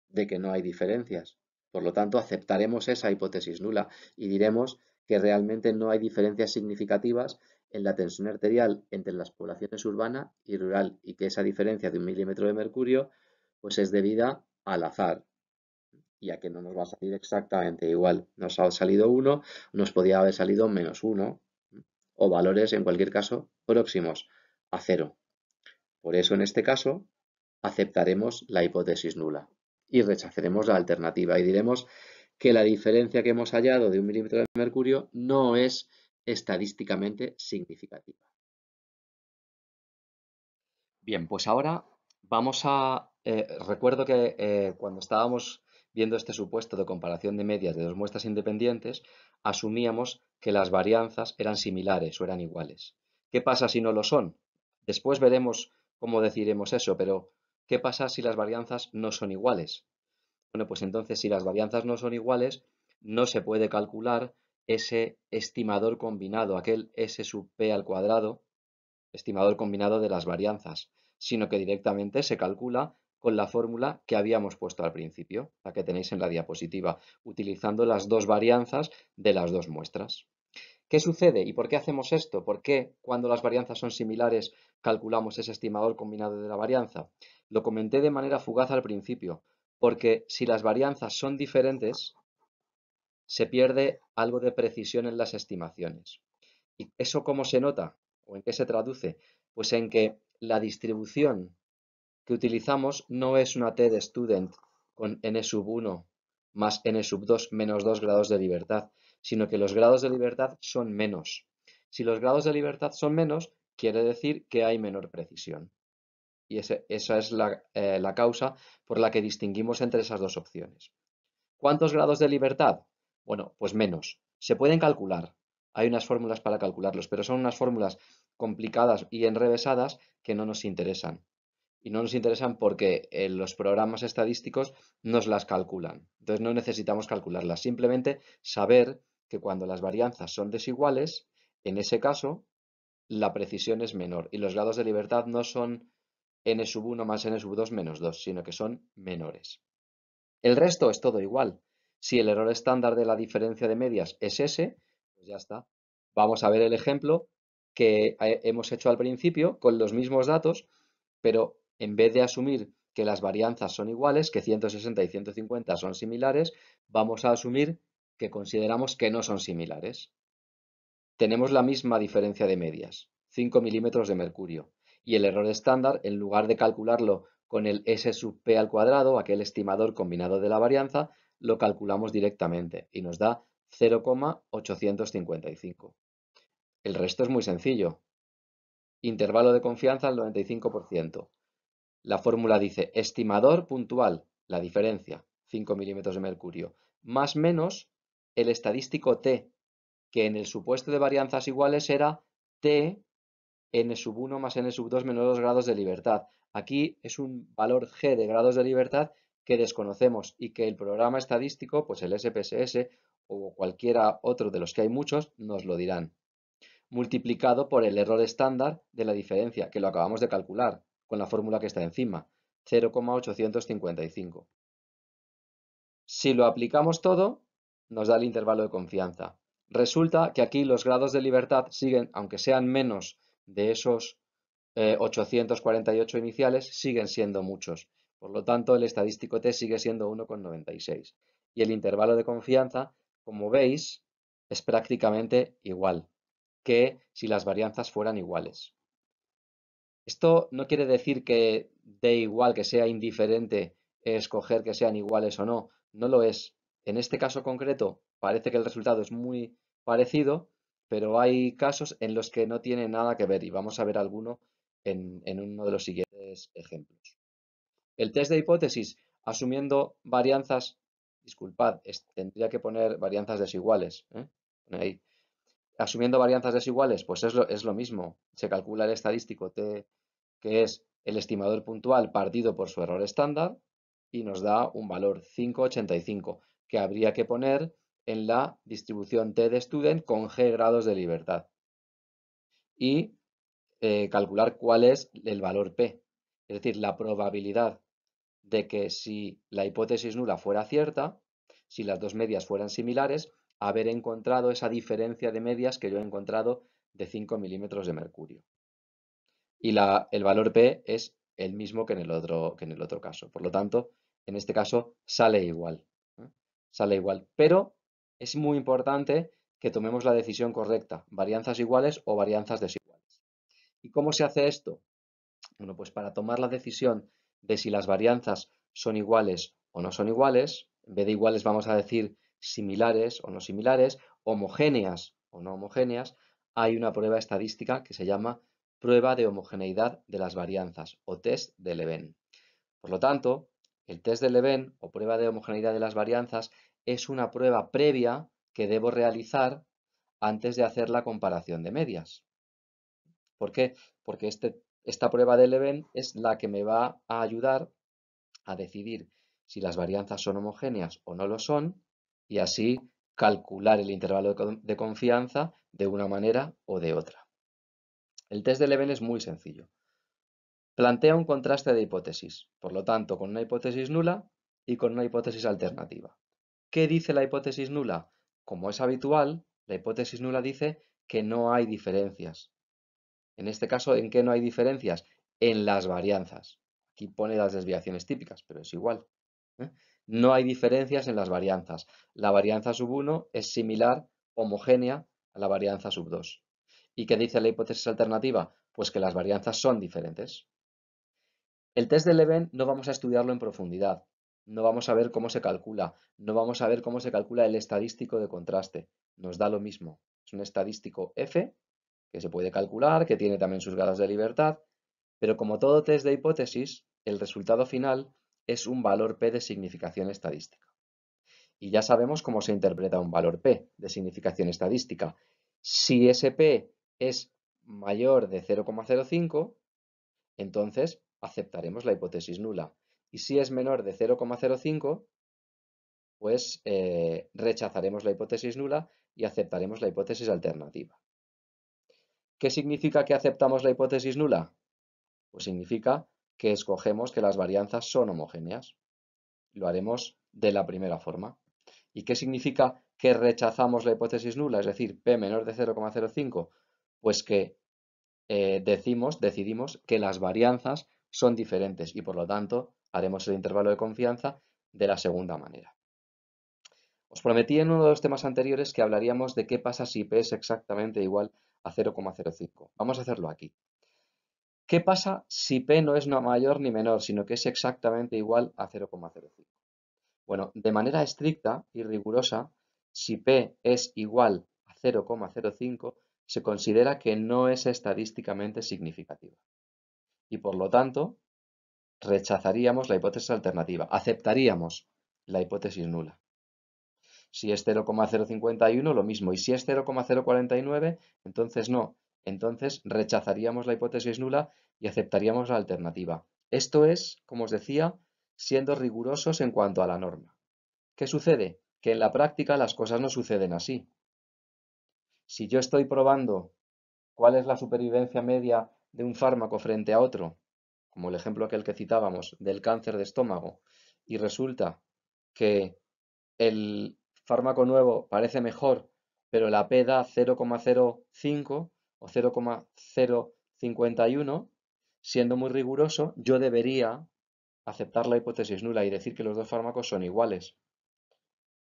de que no hay diferencias. Por lo tanto, aceptaremos esa hipótesis nula y diremos que realmente no hay diferencias significativas en la tensión arterial entre las poblaciones urbana y rural y que esa diferencia de un milímetro de mercurio pues es debida al azar ya que no nos va a salir exactamente igual. Nos ha salido uno, nos podía haber salido menos uno o valores en cualquier caso próximos a cero. Por eso en este caso aceptaremos la hipótesis nula y rechaceremos la alternativa y diremos que la diferencia que hemos hallado de un milímetro de mercurio no es estadísticamente significativa. Bien, pues ahora vamos a... Eh, recuerdo que eh, cuando estábamos viendo este supuesto de comparación de medias de dos muestras independientes, asumíamos que las varianzas eran similares o eran iguales. ¿Qué pasa si no lo son? Después veremos cómo deciremos eso, pero ¿Qué pasa si las varianzas no son iguales? Bueno, pues entonces si las varianzas no son iguales, no se puede calcular ese estimador combinado, aquel S sub p al cuadrado, estimador combinado de las varianzas, sino que directamente se calcula con la fórmula que habíamos puesto al principio, la que tenéis en la diapositiva, utilizando las dos varianzas de las dos muestras. ¿Qué sucede y por qué hacemos esto? ¿Por qué cuando las varianzas son similares calculamos ese estimador combinado de la varianza? Lo comenté de manera fugaz al principio, porque si las varianzas son diferentes, se pierde algo de precisión en las estimaciones. ¿Y eso cómo se nota o en qué se traduce? Pues en que la distribución que utilizamos no es una T de student con n sub 1 más n sub 2 menos 2 grados de libertad, sino que los grados de libertad son menos. Si los grados de libertad son menos, quiere decir que hay menor precisión. Y esa es eh, la, causa por la que distinguimos entre esas dos opciones. ¿Cuántos grados de libertad? Bueno, pues menos. Se pueden calcular. Hay unas fórmulas para calcularlos, pero son unas fórmulas complicadas y enrevesadas que no nos interesan. Y no nos interesan porque eh, los programas estadísticos nos las calculan. Entonces no necesitamos calcularlas, simplemente saber que cuando las varianzas son desiguales, en ese caso la precisión es menor y los grados de libertad no son n sub 1 más n sub 2 menos 2, sino que son menores. El resto es todo igual. Si el error estándar de la diferencia de medias es ese, pues ya está. Vamos a ver el ejemplo que eh, hemos hecho al principio con los mismos datos, pero en vez de asumir que las varianzas son iguales, que 160 y 150 son similares, vamos a asumir que consideramos que no son similares. Tenemos la misma diferencia de medias, 5 milímetros de mercurio y el error estándar, en lugar de calcularlo con el S sub p al cuadrado, aquel estimador combinado de la varianza, lo calculamos directamente y nos da 0,855. El resto es muy sencillo. Intervalo de confianza al 95%. La fórmula dice estimador puntual, la diferencia, 5 milímetros de mercurio, más menos el estadístico T, que en el supuesto de varianzas iguales era T n sub 1 más n sub 2 menos 2 grados de libertad. Aquí es un valor g de grados de libertad que desconocemos y que el programa estadístico, pues el SPSS o cualquiera otro de los que hay muchos, nos lo dirán. Multiplicado por el error estándar de la diferencia, que lo acabamos de calcular con la fórmula que está encima, 0,855. Si lo aplicamos todo, nos da el intervalo de confianza. Resulta que aquí los grados de libertad siguen, aunque sean menos de esos 848 eh, iniciales siguen siendo muchos. Por lo tanto, el estadístico T sigue siendo 1,96. Y el intervalo de confianza, como veis, es prácticamente igual que si las varianzas fueran iguales. Esto no quiere decir que dé igual, que sea indiferente escoger que sean iguales o no, no lo es. En este caso concreto parece que el resultado es muy parecido, pero hay casos en los que no tiene nada que ver y vamos a ver alguno en, uno de los siguientes ejemplos. El test de hipótesis, asumiendo varianzas, disculpad, tendría que poner varianzas desiguales. ¿eh? Asumiendo varianzas desiguales, pues es lo, es lo mismo. Se calcula el estadístico T, que es el estimador puntual partido por su error estándar, y nos da un valor 5,85, que habría que poner en la distribución T de student con G grados de libertad. Y eh, calcular cuál es el valor P, es decir, la probabilidad de que si la hipótesis nula fuera cierta, si las dos medias fueran similares, haber encontrado esa diferencia de medias que yo he encontrado de 5 milímetros de mercurio. Y la, el valor P es el mismo que en, el otro, que en el otro caso. Por lo tanto, en este caso sale igual. ¿eh? Sale igual. Pero es muy importante que tomemos la decisión correcta, varianzas iguales o varianzas desiguales. ¿Y cómo se hace esto? Bueno, pues para tomar la decisión de si las varianzas son iguales o no son iguales, en vez de iguales vamos a decir similares o no similares, homogéneas o no homogéneas, hay una prueba estadística que se llama prueba de homogeneidad de las varianzas o test de Leven. Por lo tanto, el test de Leven o prueba de homogeneidad de las varianzas es una prueba previa que debo realizar antes de hacer la comparación de medias. ¿Por qué? Porque este, esta prueba de Leven es la que me va a ayudar a decidir si las varianzas son homogéneas o no lo son y así calcular el intervalo de confianza de una manera o de otra. El test de Leven es muy sencillo. Plantea un contraste de hipótesis, por lo tanto, con una hipótesis nula y con una hipótesis alternativa. ¿Qué dice la hipótesis nula? Como es habitual, la hipótesis nula dice que no hay diferencias. En este caso, ¿en qué no hay diferencias? En las varianzas. Aquí pone las desviaciones típicas, pero es igual. ¿eh? No hay diferencias en las varianzas. La varianza sub 1 es similar, homogénea, a la varianza sub 2. ¿Y qué dice la hipótesis alternativa? Pues que las varianzas son diferentes. El test de Leven no vamos a estudiarlo en profundidad, no vamos a ver cómo se calcula, no vamos a ver cómo se calcula el estadístico de contraste, nos da lo mismo. Es un estadístico F que se puede calcular, que tiene también sus grados de libertad, pero como todo test de hipótesis, el resultado final es un valor P de significación estadística. Y ya sabemos cómo se interpreta un valor P de significación estadística. Si ese P es mayor de 0,05, entonces aceptaremos la hipótesis nula y si es menor de 0,05, pues eh, rechazaremos la hipótesis nula y aceptaremos la hipótesis alternativa. ¿Qué significa que aceptamos la hipótesis nula? Pues significa que escogemos que las varianzas son homogéneas. Lo haremos de la primera forma. ¿Y qué significa que rechazamos la hipótesis nula? Es decir, p menor de 0,05. Pues que eh, decimos, decidimos que las varianzas son diferentes y por lo tanto haremos el intervalo de confianza de la segunda manera. Os prometí en uno de los temas anteriores que hablaríamos de qué pasa si P es exactamente igual a 0,05. Vamos a hacerlo aquí. ¿Qué pasa si P no es no mayor ni menor, sino que es exactamente igual a 0,05? Bueno, de manera estricta y rigurosa, si P es igual a 0,05, se considera que no es estadísticamente significativa. Y por lo tanto, rechazaríamos la hipótesis alternativa, aceptaríamos la hipótesis nula. Si es 0,051, lo mismo. Y si es 0,049, entonces no. Entonces rechazaríamos la hipótesis nula y aceptaríamos la alternativa. Esto es, como os decía, siendo rigurosos en cuanto a la norma. ¿Qué sucede? Que en la práctica las cosas no suceden así. Si yo estoy probando cuál es la supervivencia media de un fármaco frente a otro como el ejemplo aquel que citábamos del cáncer de estómago, y resulta que el fármaco nuevo parece mejor, pero la P da 0,05 o 0,051, siendo muy riguroso, yo debería aceptar la hipótesis nula y decir que los dos fármacos son iguales.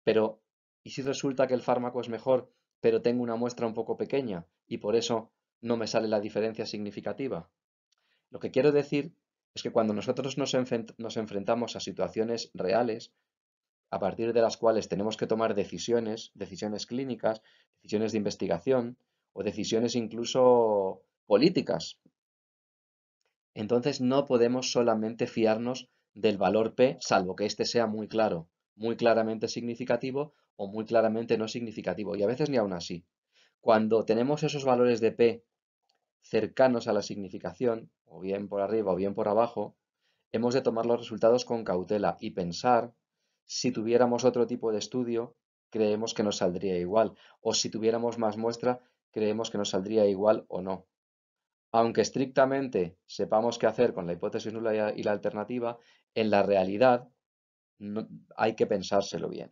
Pero, ¿y si resulta que el fármaco es mejor, pero tengo una muestra un poco pequeña y por eso no me sale la diferencia significativa? Lo que quiero decir es que cuando nosotros nos, enfrentamos a situaciones reales, a partir de las cuales tenemos que tomar decisiones, decisiones clínicas, decisiones de investigación o decisiones incluso políticas. Entonces no podemos solamente fiarnos del valor P, salvo que éste sea muy claro, muy claramente significativo o muy claramente no significativo, y a veces ni aún así. Cuando tenemos esos valores de P cercanos a la significación, o bien por arriba o bien por abajo, hemos de tomar los resultados con cautela y pensar si tuviéramos otro tipo de estudio, creemos que nos saldría igual, o si tuviéramos más muestra, creemos que nos saldría igual o no. Aunque estrictamente sepamos qué hacer con la hipótesis nula y la alternativa, en la realidad hay que pensárselo bien.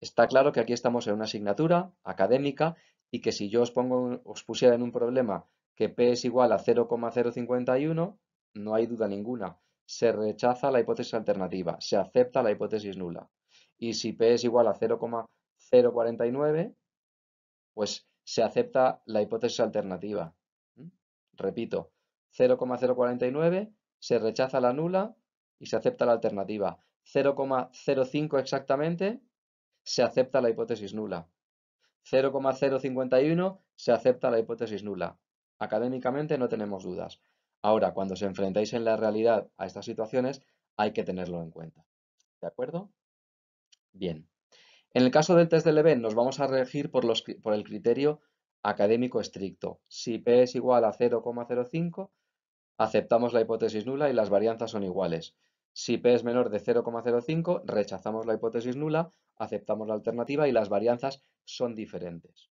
Está claro que aquí estamos en una asignatura académica y que si yo os, pongo, os pusiera en un problema que P es igual a 0,051, no hay duda ninguna. Se rechaza la hipótesis alternativa, se acepta la hipótesis nula. Y si P es igual a 0,049, pues se acepta la hipótesis alternativa. ¿Mm? Repito, 0,049, se rechaza la nula y se acepta la alternativa. 0,05 exactamente, se acepta la hipótesis nula. 0,051 se acepta la hipótesis nula. Académicamente no tenemos dudas. Ahora, cuando os enfrentáis en la realidad a estas situaciones, hay que tenerlo en cuenta. ¿De acuerdo? Bien. En el caso del test de EVEN nos vamos a regir por, los, por el criterio académico estricto. Si P es igual a 0,05, aceptamos la hipótesis nula y las varianzas son iguales. Si P es menor de 0,05, rechazamos la hipótesis nula, aceptamos la alternativa y las varianzas son diferentes.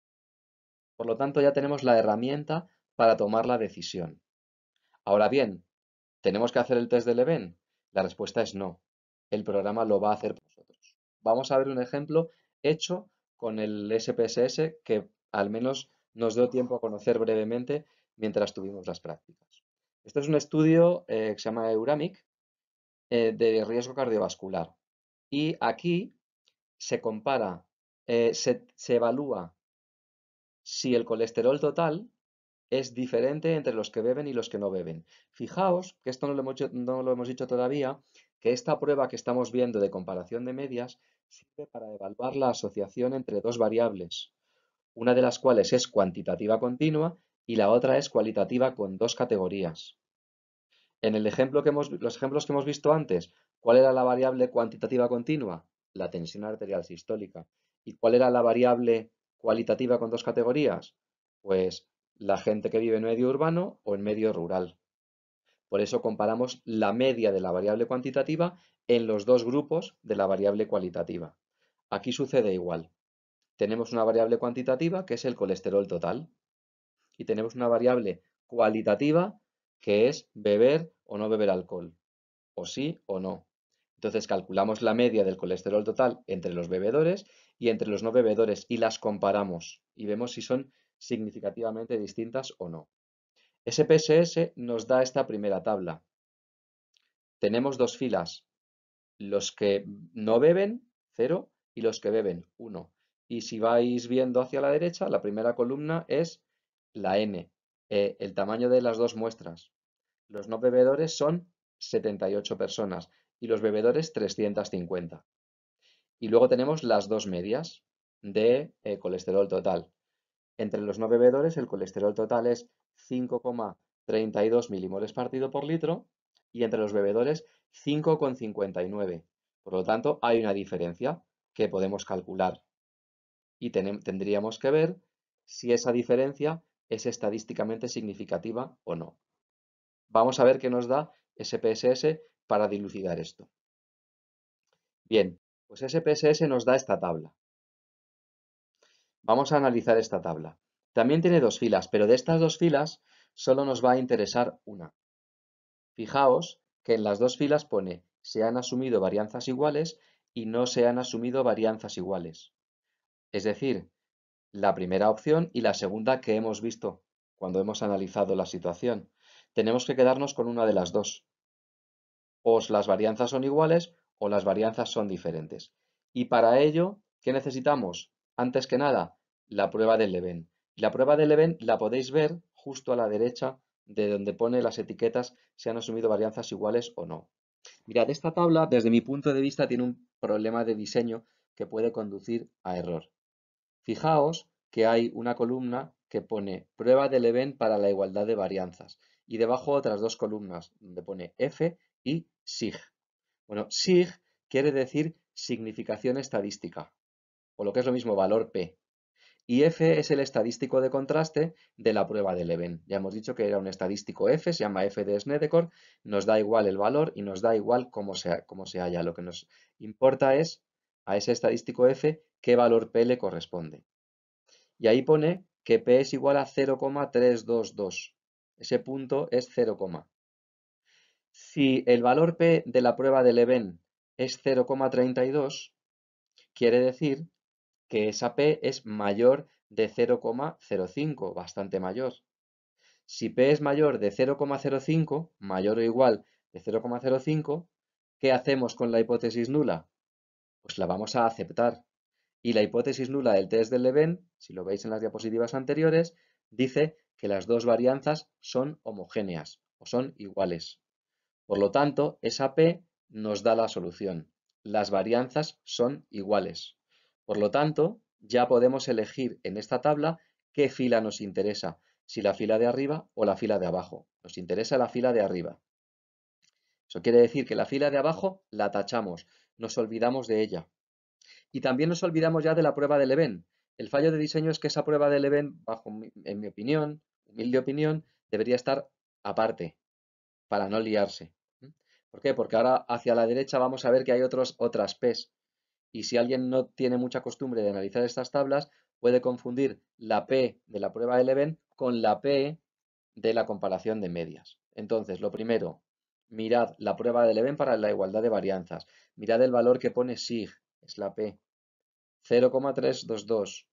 Por lo tanto, ya tenemos la herramienta para tomar la decisión. Ahora bien, ¿tenemos que hacer el test de Leven? La respuesta es no. El programa lo va a hacer por nosotros. Vamos a ver un ejemplo hecho con el SPSS que al menos nos dio tiempo a conocer brevemente mientras tuvimos las prácticas. Este es un estudio eh, que se llama Euramic, eh, de riesgo cardiovascular. Y aquí se compara, eh, se, evalúa si el colesterol total es diferente entre los que beben y los que no beben. Fijaos, que esto no lo hemos, no lo hemos dicho todavía, que esta prueba que estamos viendo de comparación de medias sirve para evaluar la asociación entre dos variables, una de las cuales es cuantitativa continua y la otra es cualitativa con dos categorías. En el ejemplo que los ejemplos que hemos visto antes, ¿cuál era la variable cuantitativa continua? La tensión arterial sistólica. ¿Y cuál era la variable cualitativa con dos categorías? Pues la gente que vive en medio urbano o en medio rural. Por eso comparamos la media de la variable cuantitativa en los dos grupos de la variable cualitativa. Aquí sucede igual. Tenemos una variable cuantitativa que es el colesterol total y tenemos una variable cualitativa que es beber o no beber alcohol, o sí o no. Entonces calculamos la media del colesterol total entre los bebedores y entre los no bebedores y las comparamos y vemos si son significativamente distintas o no. SPSS nos da esta primera tabla. Tenemos dos filas, los que no beben, cero, y los que beben, 1. Y si vais viendo hacia la derecha, la primera columna es la N, eh, el tamaño de las dos muestras. Los no bebedores son 78 personas y los bebedores 350. Y luego tenemos las dos medias de eh, colesterol total. Entre los no bebedores el colesterol total es 5,32 milimoles partido por litro y entre los bebedores 5,59. Por lo tanto, hay una diferencia que podemos calcular y tendríamos que ver si esa diferencia es estadísticamente significativa o no. Vamos a ver qué nos da SPSS para dilucidar esto. Bien, pues SPSS nos da esta tabla. Vamos a analizar esta tabla. También tiene dos filas, pero de estas dos filas solo nos va a interesar una. Fijaos que en las dos filas pone se han asumido varianzas iguales y no se han asumido varianzas iguales. Es decir, la primera opción y la segunda que hemos visto cuando hemos analizado la situación tenemos que quedarnos con una de las dos. O las varianzas son iguales o las varianzas son diferentes. Y para ello, ¿qué necesitamos? Antes que nada, la prueba del Leven. La prueba del Leven la podéis ver justo a la derecha de donde pone las etiquetas si han asumido varianzas iguales o no. Mirad, esta tabla, desde mi punto de vista, tiene un problema de diseño que puede conducir a error. Fijaos que hay una columna que pone prueba del event para la igualdad de varianzas y debajo otras dos columnas donde pone F y SIG. Bueno, SIG quiere decir significación estadística, o lo que es lo mismo, valor P. Y F es el estadístico de contraste de la prueba de Leven. Ya hemos dicho que era un estadístico F, se llama F de Snedecor, nos da igual el valor y nos da igual cómo se, cómo se halla. Lo que nos importa es a ese estadístico F qué valor P le corresponde. Y ahí pone que P es igual a 0,322 ese punto es 0, si el valor P de la prueba de Leven es 0,32, quiere decir que esa P es mayor de 0,05, bastante mayor. Si P es mayor de 0,05, mayor o igual de 0,05, ¿qué hacemos con la hipótesis nula? Pues la vamos a aceptar. Y la hipótesis nula del test de Leven, si lo veis en las diapositivas anteriores, dice que las dos varianzas son homogéneas o son iguales. Por lo tanto, esa P nos da la solución. Las varianzas son iguales. Por lo tanto, ya podemos elegir en esta tabla qué fila nos interesa, si la fila de arriba o la fila de abajo. Nos interesa la fila de arriba. Eso quiere decir que la fila de abajo la tachamos, nos olvidamos de ella. Y también nos olvidamos ya de la prueba de Leven, el fallo de diseño es que esa prueba de Leven, bajo, en mi opinión, humilde opinión, debería estar aparte para no liarse. ¿Por qué? Porque ahora hacia la derecha vamos a ver que hay otros, otras P's. Y si alguien no tiene mucha costumbre de analizar estas tablas, puede confundir la P de la prueba de Leven con la P de la comparación de medias. Entonces, lo primero, mirad la prueba de Leven para la igualdad de varianzas. Mirad el valor que pone SIG, es la P. 0,322,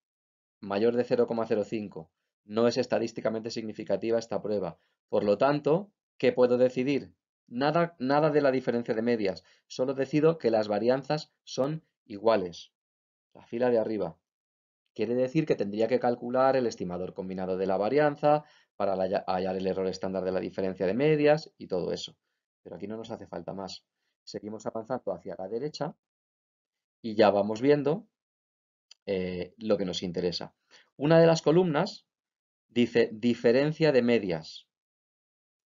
mayor de 0,05. No es estadísticamente significativa esta prueba. Por lo tanto, ¿qué puedo decidir? Nada, nada de la diferencia de medias. Solo decido que las varianzas son iguales. La fila de arriba. Quiere decir que tendría que calcular el estimador combinado de la varianza para hallar el error estándar de la diferencia de medias y todo eso. Pero aquí no nos hace falta más. Seguimos avanzando hacia la derecha y ya vamos viendo eh, lo que nos interesa. Una de las columnas dice diferencia de medias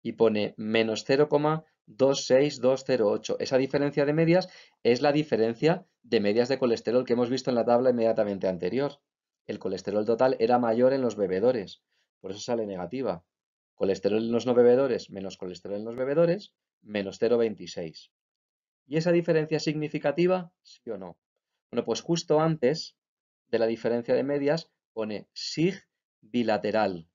y pone menos 0,26208. Esa diferencia de medias es la diferencia de medias de colesterol que hemos visto en la tabla inmediatamente anterior. El colesterol total era mayor en los bebedores, por eso sale negativa. Colesterol en los no bebedores menos colesterol en los bebedores, menos 0,26. ¿Y esa diferencia significativa? ¿Sí o no? Bueno, pues justo antes de la diferencia de medias pone sig bilateral.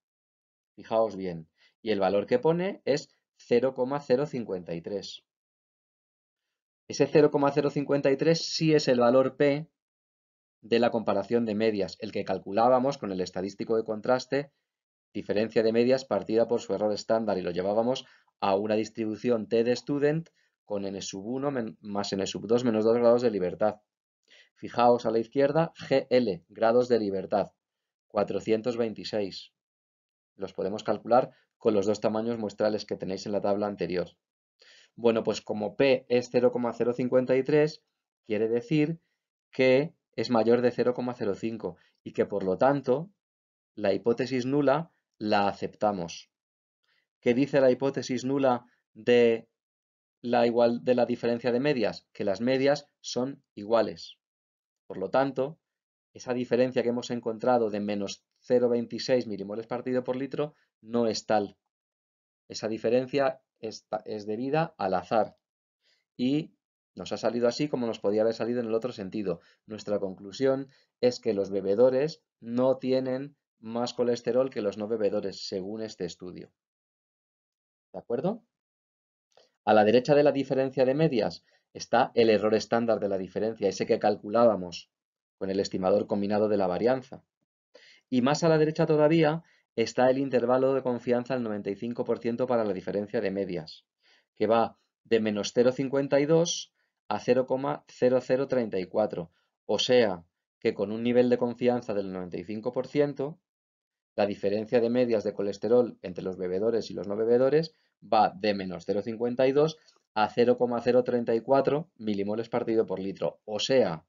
Fijaos bien. Y el valor que pone es 0,053. Ese 0,053 sí es el valor P de la comparación de medias, el que calculábamos con el estadístico de contraste, diferencia de medias partida por su error estándar y lo llevábamos a una distribución T de student con n sub 1 más n sub 2 menos 2 grados de libertad. Fijaos a la izquierda, GL, grados de libertad, 426. Los podemos calcular con los dos tamaños muestrales que tenéis en la tabla anterior. Bueno, pues como P es 0,053, quiere decir que es mayor de 0,05 y que por lo tanto la hipótesis nula la aceptamos. ¿Qué dice la hipótesis nula de la, igual, de la diferencia de medias? Que las medias son iguales. Por lo tanto, esa diferencia que hemos encontrado de menos 0,26 milimoles partido por litro no es tal. Esa diferencia es, debida al azar y nos ha salido así como nos podía haber salido en el otro sentido. Nuestra conclusión es que los bebedores no tienen más colesterol que los no bebedores, según este estudio. ¿De acuerdo? A la derecha de la diferencia de medias está el error estándar de la diferencia, ese que calculábamos con el estimador combinado de la varianza. Y más a la derecha todavía está el intervalo de confianza al 95% para la diferencia de medias, que va de menos 0,52 a 0,0034. O sea, que con un nivel de confianza del 95%, la diferencia de medias de colesterol entre los bebedores y los no bebedores va de menos 0,52 a 0,034 milimoles partido por litro. O sea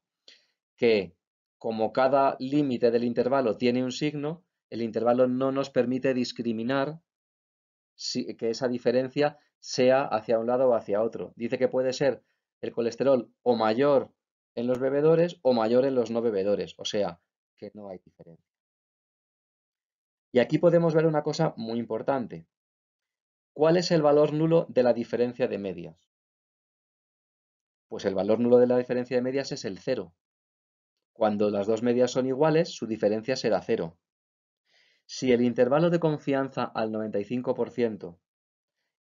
que como cada límite del intervalo tiene un signo, el intervalo no nos permite discriminar si, que esa diferencia sea hacia un lado o hacia otro. Dice que puede ser el colesterol o mayor en los bebedores o mayor en los no bebedores, o sea que no hay diferencia. Y aquí podemos ver una cosa muy importante. ¿Cuál es el valor nulo de la diferencia de medias? Pues el valor nulo de la diferencia de medias es el cero. Cuando las dos medias son iguales, su diferencia será cero. Si el intervalo de confianza al 95%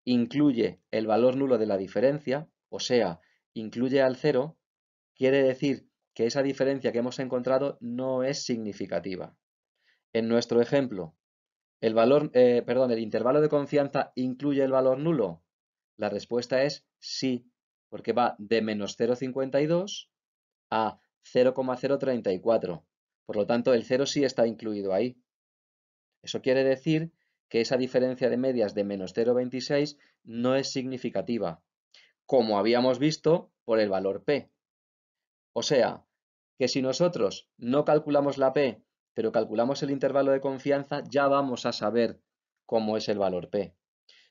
incluye el valor nulo de la diferencia, o sea, incluye al cero, quiere decir que esa diferencia que hemos encontrado no es significativa. En nuestro ejemplo, el valor, eh, perdón, el intervalo de confianza incluye el valor nulo. La respuesta es sí, porque va de menos 0,52 a 0,034. Por lo tanto, el 0 sí está incluido ahí. Eso quiere decir que esa diferencia de medias de menos 0,26 no es significativa, como habíamos visto por el valor P. O sea, que si nosotros no calculamos la P pero calculamos el intervalo de confianza, ya vamos a saber cómo es el valor P.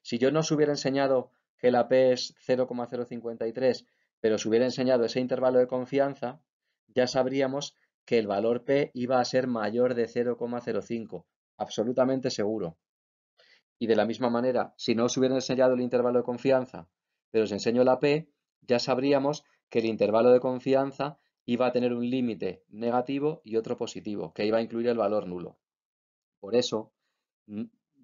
Si yo no os hubiera enseñado que la P es 0,053, pero os hubiera enseñado ese intervalo de confianza, ya sabríamos que el valor P iba a ser mayor de 0,05, absolutamente seguro. Y de la misma manera, si no os hubiera enseñado el intervalo de confianza, pero os enseño la P, ya sabríamos que el intervalo de confianza iba a tener un límite negativo y otro positivo, que iba a incluir el valor nulo. Por eso, mm,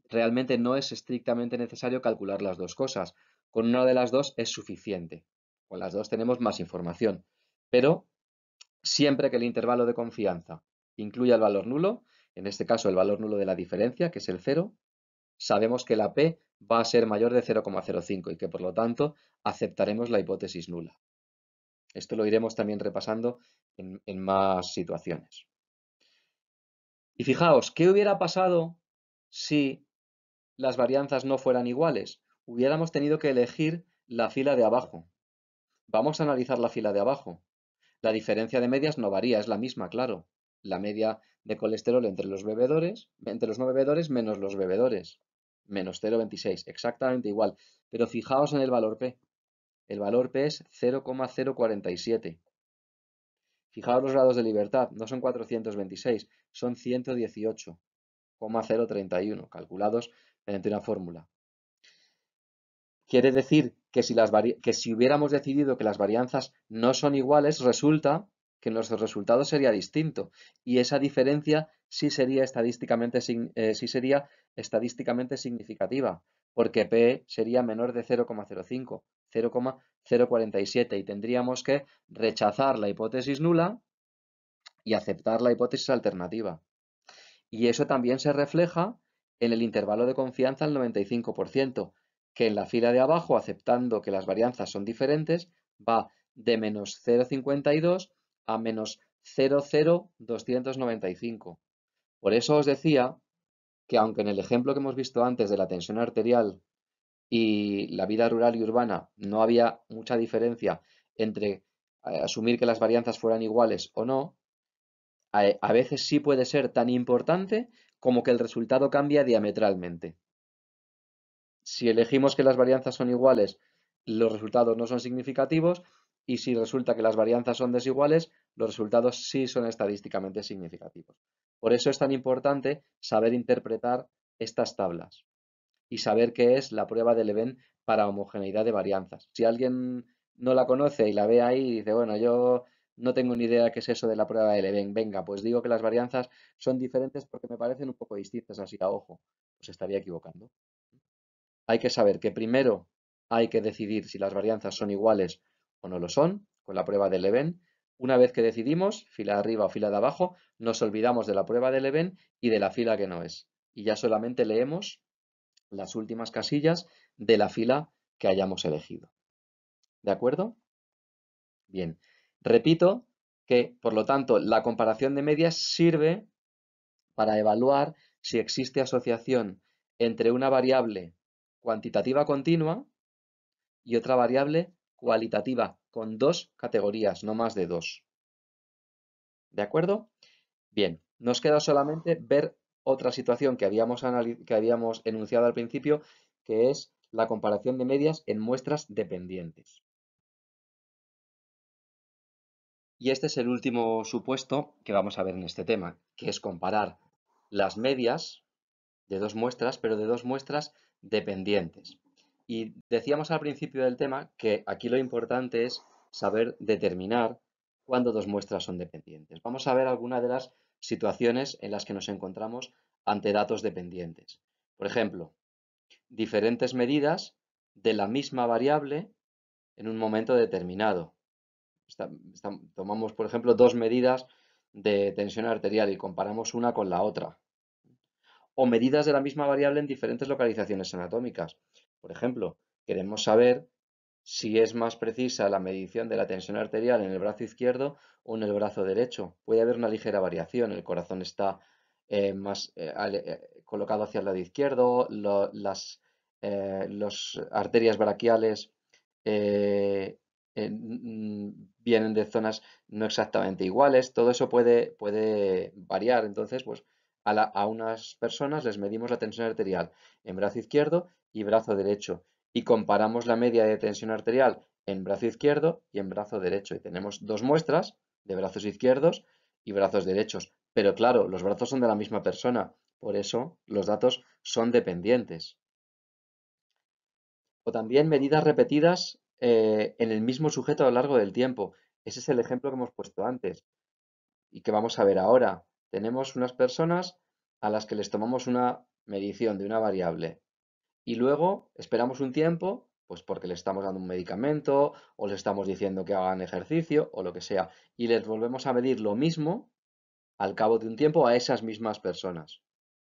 realmente no es estrictamente necesario calcular las dos cosas. Con una de las dos es suficiente. Con las dos tenemos más información. Pero siempre que el intervalo de confianza incluya el valor nulo, en este caso el valor nulo de la diferencia, que es el 0, sabemos que la P va a ser mayor de 0,05 y que por lo tanto aceptaremos la hipótesis nula. Esto lo iremos también repasando en, más situaciones. Y fijaos, ¿qué hubiera pasado si las varianzas no fueran iguales? Hubiéramos tenido que elegir la fila de abajo. Vamos a analizar la fila de abajo. La diferencia de medias no varía, es la misma, claro. La media de colesterol entre los bebedores, entre los no bebedores menos los bebedores, menos 0,26, exactamente igual. Pero fijaos en el valor P el valor P es 0,047. Fijaos los grados de libertad, no son 426, son 118,031, calculados mediante una fórmula. Quiere decir que si, hubiéramos decidido que las varianzas no son iguales, resulta que nuestro resultado sería distinto y esa diferencia sí sería estadísticamente eh, significativa porque P sería menor de 0,05, 0,047 y tendríamos que rechazar la hipótesis nula y aceptar la hipótesis alternativa. Y eso también se refleja en el intervalo de confianza al 95%, que en la fila de abajo, aceptando que las varianzas son diferentes, va de menos 0,52 a menos 0,0295. Por eso os decía que aunque en el ejemplo que hemos visto antes de la tensión arterial y la vida rural y urbana no había mucha diferencia entre eh, asumir que las varianzas fueran iguales o no, a veces sí puede ser tan importante como que el resultado cambia diametralmente. Si elegimos que las varianzas son iguales, los resultados no son significativos y si resulta que las varianzas son desiguales, los resultados sí son estadísticamente significativos. Por eso es tan importante saber interpretar estas tablas y saber qué es la prueba de Leven para homogeneidad de varianzas. Si alguien no la conoce y la ve ahí y dice, bueno, yo no tengo ni idea qué es eso de la prueba de Leven, venga, pues digo que las varianzas son diferentes porque me parecen un poco distintas así a ojo, pues estaría equivocando. Hay que saber que primero hay que decidir si las varianzas son iguales o no lo son con la prueba de Leven una vez que decidimos, fila de arriba o fila de abajo, nos olvidamos de la prueba del Leven y de la fila que no es. Y ya solamente leemos las últimas casillas de la fila que hayamos elegido. ¿De acuerdo? Bien. Repito que, por lo tanto, la comparación de medias sirve para evaluar si existe asociación entre una variable cuantitativa continua y otra variable cualitativa, con dos categorías, no más de dos. ¿De acuerdo? Bien, nos queda solamente ver otra situación que habíamos, que habíamos enunciado al principio, que es la comparación de medias en muestras dependientes. Y este es el último supuesto que vamos a ver en este tema, que es comparar las medias de dos muestras, pero de dos muestras dependientes. Y decíamos al principio del tema que aquí lo importante es saber determinar cuándo dos muestras son dependientes. Vamos a ver algunas de las situaciones en las que nos encontramos ante datos dependientes. Por ejemplo, diferentes medidas de la misma variable en un momento determinado. tomamos, por ejemplo, dos medidas de tensión arterial y comparamos una con la otra. O medidas de la misma variable en diferentes localizaciones anatómicas. Por ejemplo, queremos saber si es más precisa la medición de la tensión arterial en el brazo izquierdo o en el brazo derecho. Puede haber una ligera variación, el corazón está eh, más eh, eh, colocado hacia el lado izquierdo, las arterias braquiales mm, vienen de zonas no exactamente iguales, todo eso puede, puede variar. Entonces, pues a unas personas les medimos la tensión arterial en brazo izquierdo y brazo derecho y comparamos la media de tensión arterial en brazo izquierdo y en brazo derecho. Y tenemos dos muestras de brazos izquierdos y brazos derechos. Pero claro, los brazos son de la misma persona, por eso los datos son dependientes. O también medidas repetidas eh, en el mismo sujeto a lo largo del tiempo. Ese es el ejemplo que hemos puesto antes y que vamos a ver ahora. Tenemos unas personas a las que les tomamos una medición de una variable y luego esperamos un tiempo, pues porque le estamos dando un medicamento o le estamos diciendo que hagan ejercicio o lo que sea, y les volvemos a medir lo mismo al cabo de un tiempo a esas mismas personas.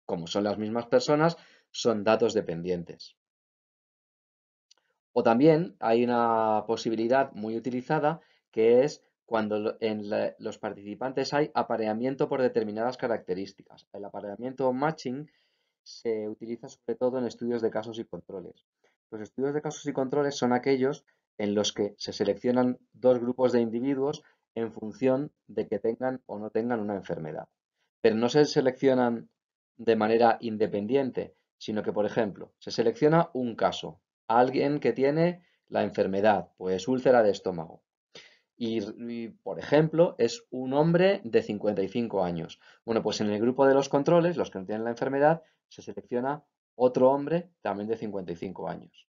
Como son las mismas personas, son datos dependientes. O también hay una posibilidad muy utilizada que es cuando en los participantes hay apareamiento por determinadas características. El apareamiento matching se utiliza sobre todo en estudios de casos y controles. Los estudios de casos y controles son aquellos en los que se seleccionan dos grupos de individuos en función de que tengan o no tengan una enfermedad. Pero no se seleccionan de manera independiente, sino que, por ejemplo, se selecciona un caso, alguien que tiene la enfermedad, pues úlcera de estómago. Y, por ejemplo, es un hombre de 55 años. Bueno, pues en el grupo de los controles, los que no tienen la enfermedad, se selecciona otro hombre también de 55 años.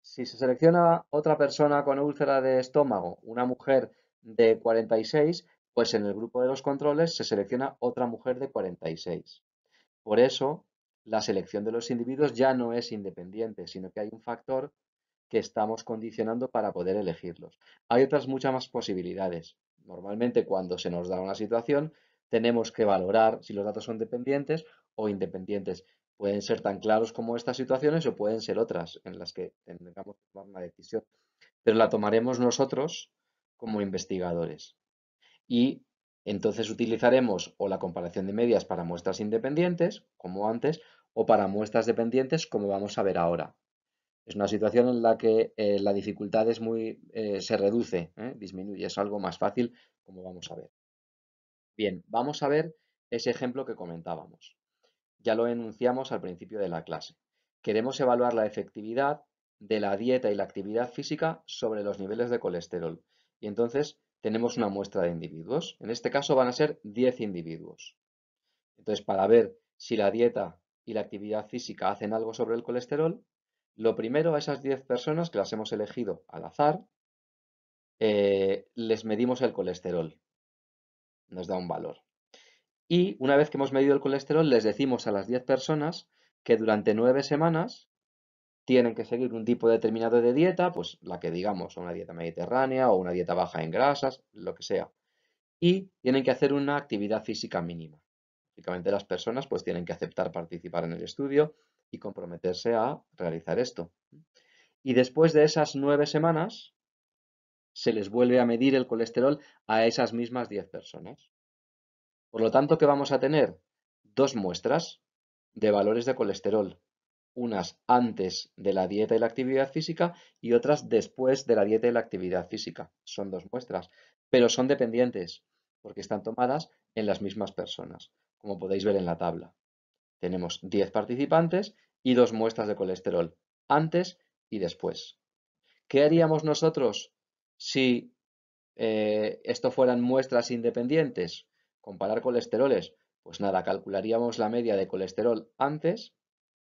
Si se selecciona otra persona con úlcera de estómago, una mujer de 46, pues en el grupo de los controles se selecciona otra mujer de 46. Por eso, la selección de los individuos ya no es independiente, sino que hay un factor que estamos condicionando para poder elegirlos. Hay otras muchas más posibilidades. Normalmente cuando se nos da una situación tenemos que valorar si los datos son dependientes o independientes. Pueden ser tan claros como estas situaciones o pueden ser otras en las que tengamos que tomar una decisión, pero la tomaremos nosotros como investigadores. Y entonces utilizaremos o la comparación de medias para muestras independientes, como antes, o para muestras dependientes, como vamos a ver ahora. Es una situación en la que eh, la dificultad es muy, eh, se reduce, ¿eh? disminuye, es algo más fácil, como vamos a ver. Bien, vamos a ver ese ejemplo que comentábamos ya lo enunciamos al principio de la clase. Queremos evaluar la efectividad de la dieta y la actividad física sobre los niveles de colesterol. Y entonces tenemos una muestra de individuos. En este caso van a ser 10 individuos. Entonces, para ver si la dieta y la actividad física hacen algo sobre el colesterol, lo primero a esas 10 personas que las hemos elegido al azar, eh, les medimos el colesterol. Nos da un valor. Y una vez que hemos medido el colesterol, les decimos a las 10 personas que durante 9 semanas tienen que seguir un tipo determinado de dieta, pues la que digamos, una dieta mediterránea o una dieta baja en grasas, lo que sea. Y tienen que hacer una actividad física mínima. Básicamente las personas pues tienen que aceptar participar en el estudio y comprometerse a realizar esto. Y después de esas 9 semanas, se les vuelve a medir el colesterol a esas mismas 10 personas. Por lo tanto, ¿qué vamos a tener? Dos muestras de valores de colesterol, unas antes de la dieta y la actividad física y otras después de la dieta y la actividad física. Son dos muestras, pero son dependientes porque están tomadas en las mismas personas, como podéis ver en la tabla. Tenemos 10 participantes y dos muestras de colesterol, antes y después. ¿Qué haríamos nosotros si eh, esto fueran muestras independientes? Comparar colesteroles, pues nada, calcularíamos la media de colesterol antes,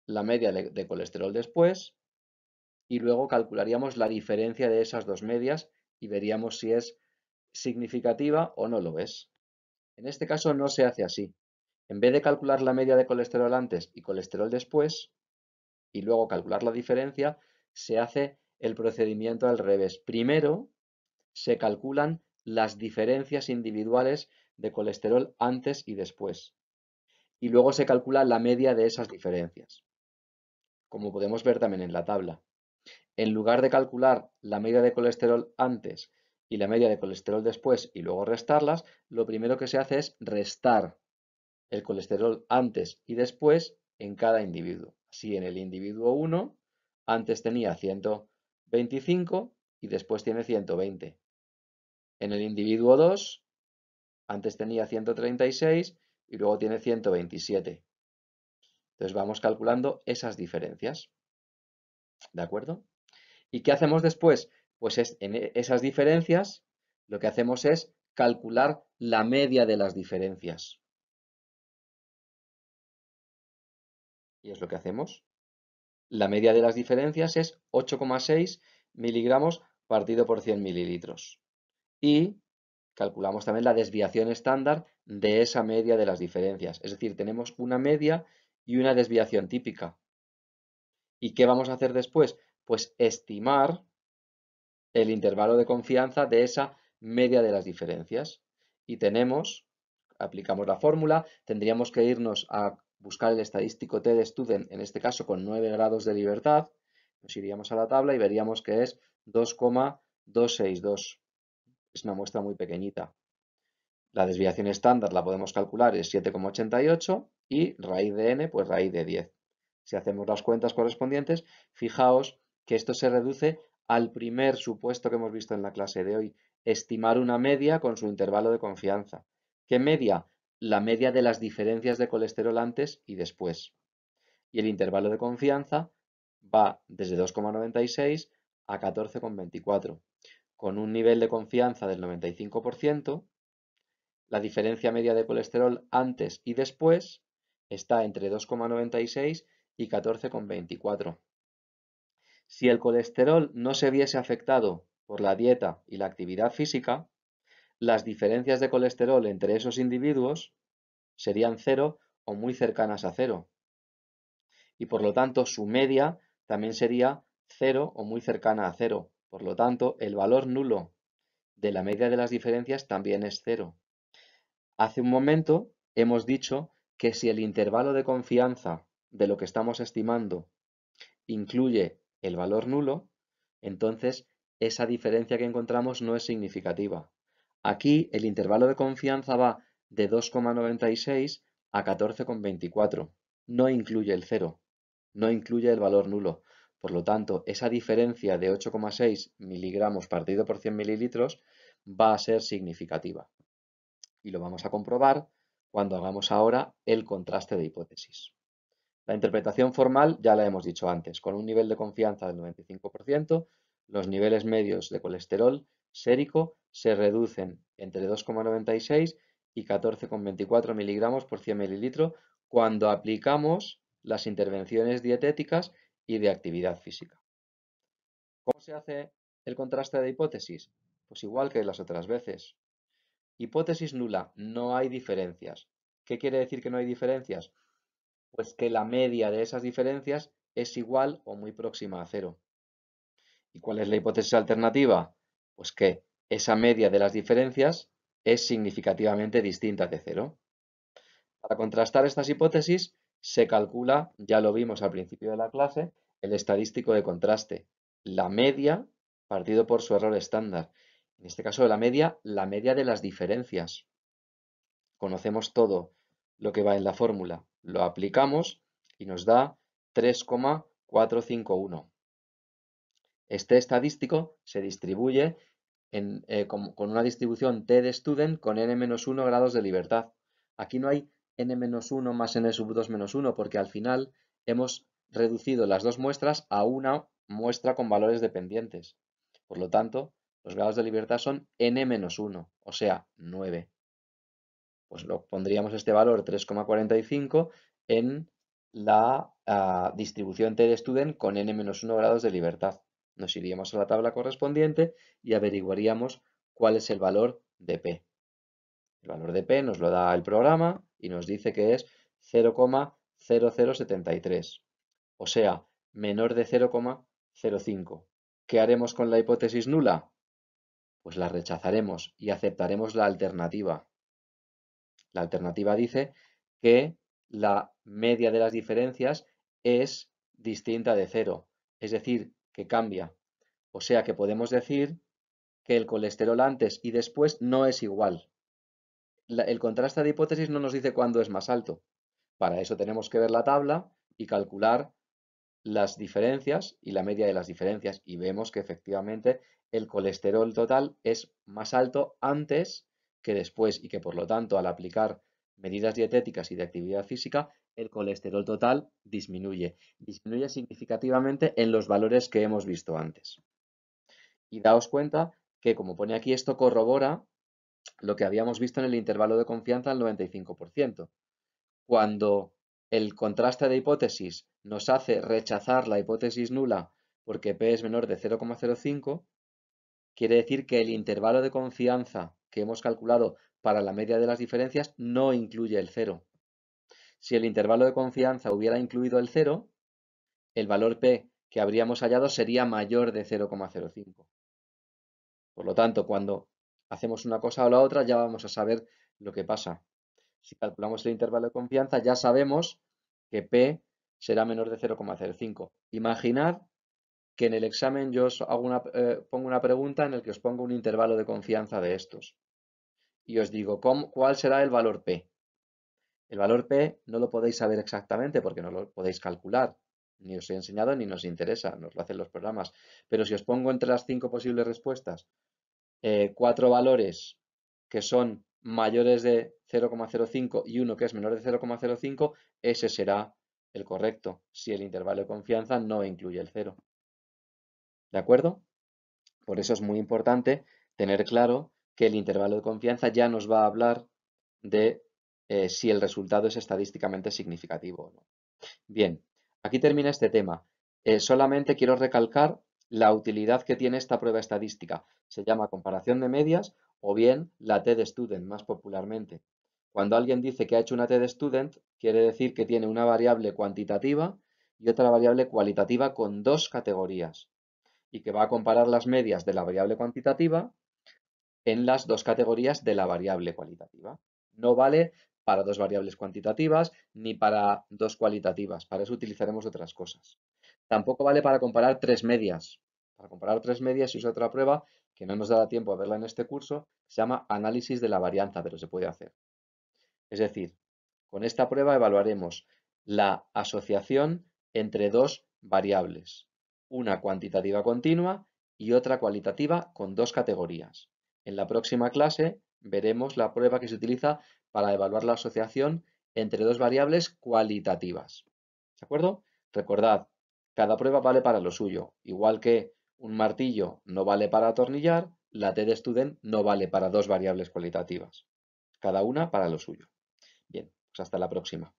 la media de, colesterol después y luego calcularíamos la diferencia de esas dos medias y veríamos si es significativa o no lo es. En este caso no se hace así. En vez de calcular la media de colesterol antes y colesterol después, y luego calcular la diferencia, se hace el procedimiento al revés. Primero se calculan las diferencias individuales de colesterol antes y después. Y luego se calcula la media de esas diferencias, como podemos ver también en la tabla. En lugar de calcular la media de colesterol antes y la media de colesterol después y luego restarlas, lo primero que se hace es restar el colesterol antes y después en cada individuo. Así en el individuo 1 antes tenía 125 y después tiene 120. En el individuo 2 antes tenía 136 y luego tiene 127. Entonces vamos calculando esas diferencias. ¿De acuerdo? ¿Y qué hacemos después? Pues en e, esas diferencias lo que hacemos es calcular la media de las diferencias. Y es lo que hacemos. La media de las diferencias es 8,6 miligramos partido por 100 mililitros. Y calculamos también la desviación estándar de esa media de las diferencias. Es decir, tenemos una media y una desviación típica. ¿Y qué vamos a hacer después? Pues estimar el intervalo de confianza de esa media de las diferencias. Y tenemos, aplicamos la fórmula, tendríamos que irnos a buscar el estadístico T de Student, en este caso con 9 grados de libertad, nos iríamos a la tabla y veríamos que es 2,262 es una muestra muy pequeñita. La desviación estándar la podemos calcular, es 7,88 y raíz de n, pues raíz de 10. Si hacemos las cuentas correspondientes, fijaos que esto se reduce al primer supuesto que hemos visto en la clase de hoy, estimar una media con su intervalo de confianza. ¿Qué media? La media de las diferencias de colesterol antes y después. Y el intervalo de confianza va desde 2,96 a 14,24 con un nivel de confianza del 95%, la diferencia media de colesterol antes y después está entre 2,96 y 14,24. Si el colesterol no se viese afectado por la dieta y la actividad física, las diferencias de colesterol entre esos individuos serían cero o muy cercanas a cero. Y por lo tanto su media también sería cero o muy cercana a cero, por lo tanto, el valor nulo de la media de las diferencias también es cero. Hace un momento hemos dicho que si el intervalo de confianza de lo que estamos estimando incluye el valor nulo, entonces esa diferencia que encontramos no es significativa. Aquí el intervalo de confianza va de 2,96 a 14,24. No incluye el cero, no incluye el valor nulo. Por lo tanto, esa diferencia de 8,6 miligramos partido por 100 mililitros va a ser significativa. Y lo vamos a comprobar cuando hagamos ahora el contraste de hipótesis. La interpretación formal ya la hemos dicho antes, con un nivel de confianza del 95%, los niveles medios de colesterol sérico se reducen entre 2,96 y 14,24 miligramos por 100 mililitros cuando aplicamos las intervenciones dietéticas y de actividad física. ¿Cómo se hace el contraste de hipótesis? Pues igual que las otras veces. Hipótesis nula, no hay diferencias. ¿Qué quiere decir que no hay diferencias? Pues que la media de esas diferencias es igual o muy próxima a cero. ¿Y cuál es la hipótesis alternativa? Pues que esa media de las diferencias es significativamente distinta de cero. Para contrastar estas hipótesis, se calcula, ya lo vimos al principio de la clase, el estadístico de contraste, la media partido por su error estándar. En este caso de la media, la media de las diferencias. Conocemos todo lo que va en la fórmula, lo aplicamos y nos da 3,451. Este estadístico se distribuye eh, con, una distribución T de student con n-1 grados de libertad. Aquí no hay n-1 más n2 menos 1 porque al final hemos reducido las dos muestras a una muestra con valores dependientes. Por lo tanto, los grados de libertad son n-1, o sea, 9. Pues lo, pondríamos este valor 3,45 en la ah, distribución T de student con n-1 grados de libertad. Nos iríamos a la tabla correspondiente y averiguaríamos cuál es el valor de P. El valor de P nos lo da el programa y nos dice que es 0,0073, o sea, menor de 0,05. ¿Qué haremos con la hipótesis nula? Pues la rechazaremos y aceptaremos la alternativa. La alternativa dice que la media de las diferencias es distinta de cero, es decir, que cambia. O sea que podemos decir que el colesterol antes y después no es igual el contraste de hipótesis no nos dice cuándo es más alto. Para eso tenemos que ver la tabla y calcular las diferencias y la media de las diferencias y vemos que efectivamente el colesterol total es más alto antes que después y que por lo tanto al aplicar medidas dietéticas y de actividad física el colesterol total disminuye. Disminuye significativamente en los valores que hemos visto antes. Y daos cuenta que como pone aquí esto corrobora lo que habíamos visto en el intervalo de confianza al 95%. Cuando el contraste de hipótesis nos hace rechazar la hipótesis nula porque P es menor de 0,05, quiere decir que el intervalo de confianza que hemos calculado para la media de las diferencias no incluye el 0. Si el intervalo de confianza hubiera incluido el 0, el valor P que habríamos hallado sería mayor de 0,05. Por lo tanto, cuando hacemos una cosa o la otra, ya vamos a saber lo que pasa. Si calculamos el intervalo de confianza, ya sabemos que P será menor de 0,05. Imaginad que en el examen yo os una, eh, pongo una pregunta en el que os pongo un intervalo de confianza de estos. Y os digo, ¿cuál será el valor P? El valor P no lo podéis saber exactamente porque no lo podéis calcular. Ni os he enseñado ni nos interesa, nos lo hacen los programas. Pero si os pongo entre las cinco posibles respuestas eh, cuatro valores que son mayores de 0,05 y uno que es menor de 0,05, ese será el correcto, si el intervalo de confianza no incluye el cero ¿De acuerdo? Por eso es muy importante tener claro que el intervalo de confianza ya nos va a hablar de eh, si el resultado es estadísticamente significativo o no. Bien, aquí termina este tema. Eh, solamente quiero recalcar la utilidad que tiene esta prueba estadística. Se llama comparación de medias o bien la de Student más popularmente. Cuando alguien dice que ha hecho una de Student, quiere decir que tiene una variable cuantitativa y otra variable cualitativa con dos categorías y que va a comparar las medias de la variable cuantitativa en las dos categorías de la variable cualitativa. No vale para dos variables cuantitativas ni para dos cualitativas, para eso utilizaremos otras cosas. Tampoco vale para comparar tres medias, para comparar tres medias y usa otra prueba que no nos dará tiempo a verla en este curso, se llama análisis de la varianza, pero se puede hacer. Es decir, con esta prueba evaluaremos la asociación entre dos variables, una cuantitativa continua y otra cualitativa con dos categorías. En la próxima clase veremos la prueba que se utiliza para evaluar la asociación entre dos variables cualitativas. ¿De acuerdo? Recordad, cada prueba vale para lo suyo, igual que un martillo no vale para atornillar, la T de student no vale para dos variables cualitativas, cada una para lo suyo. Bien, pues hasta la próxima.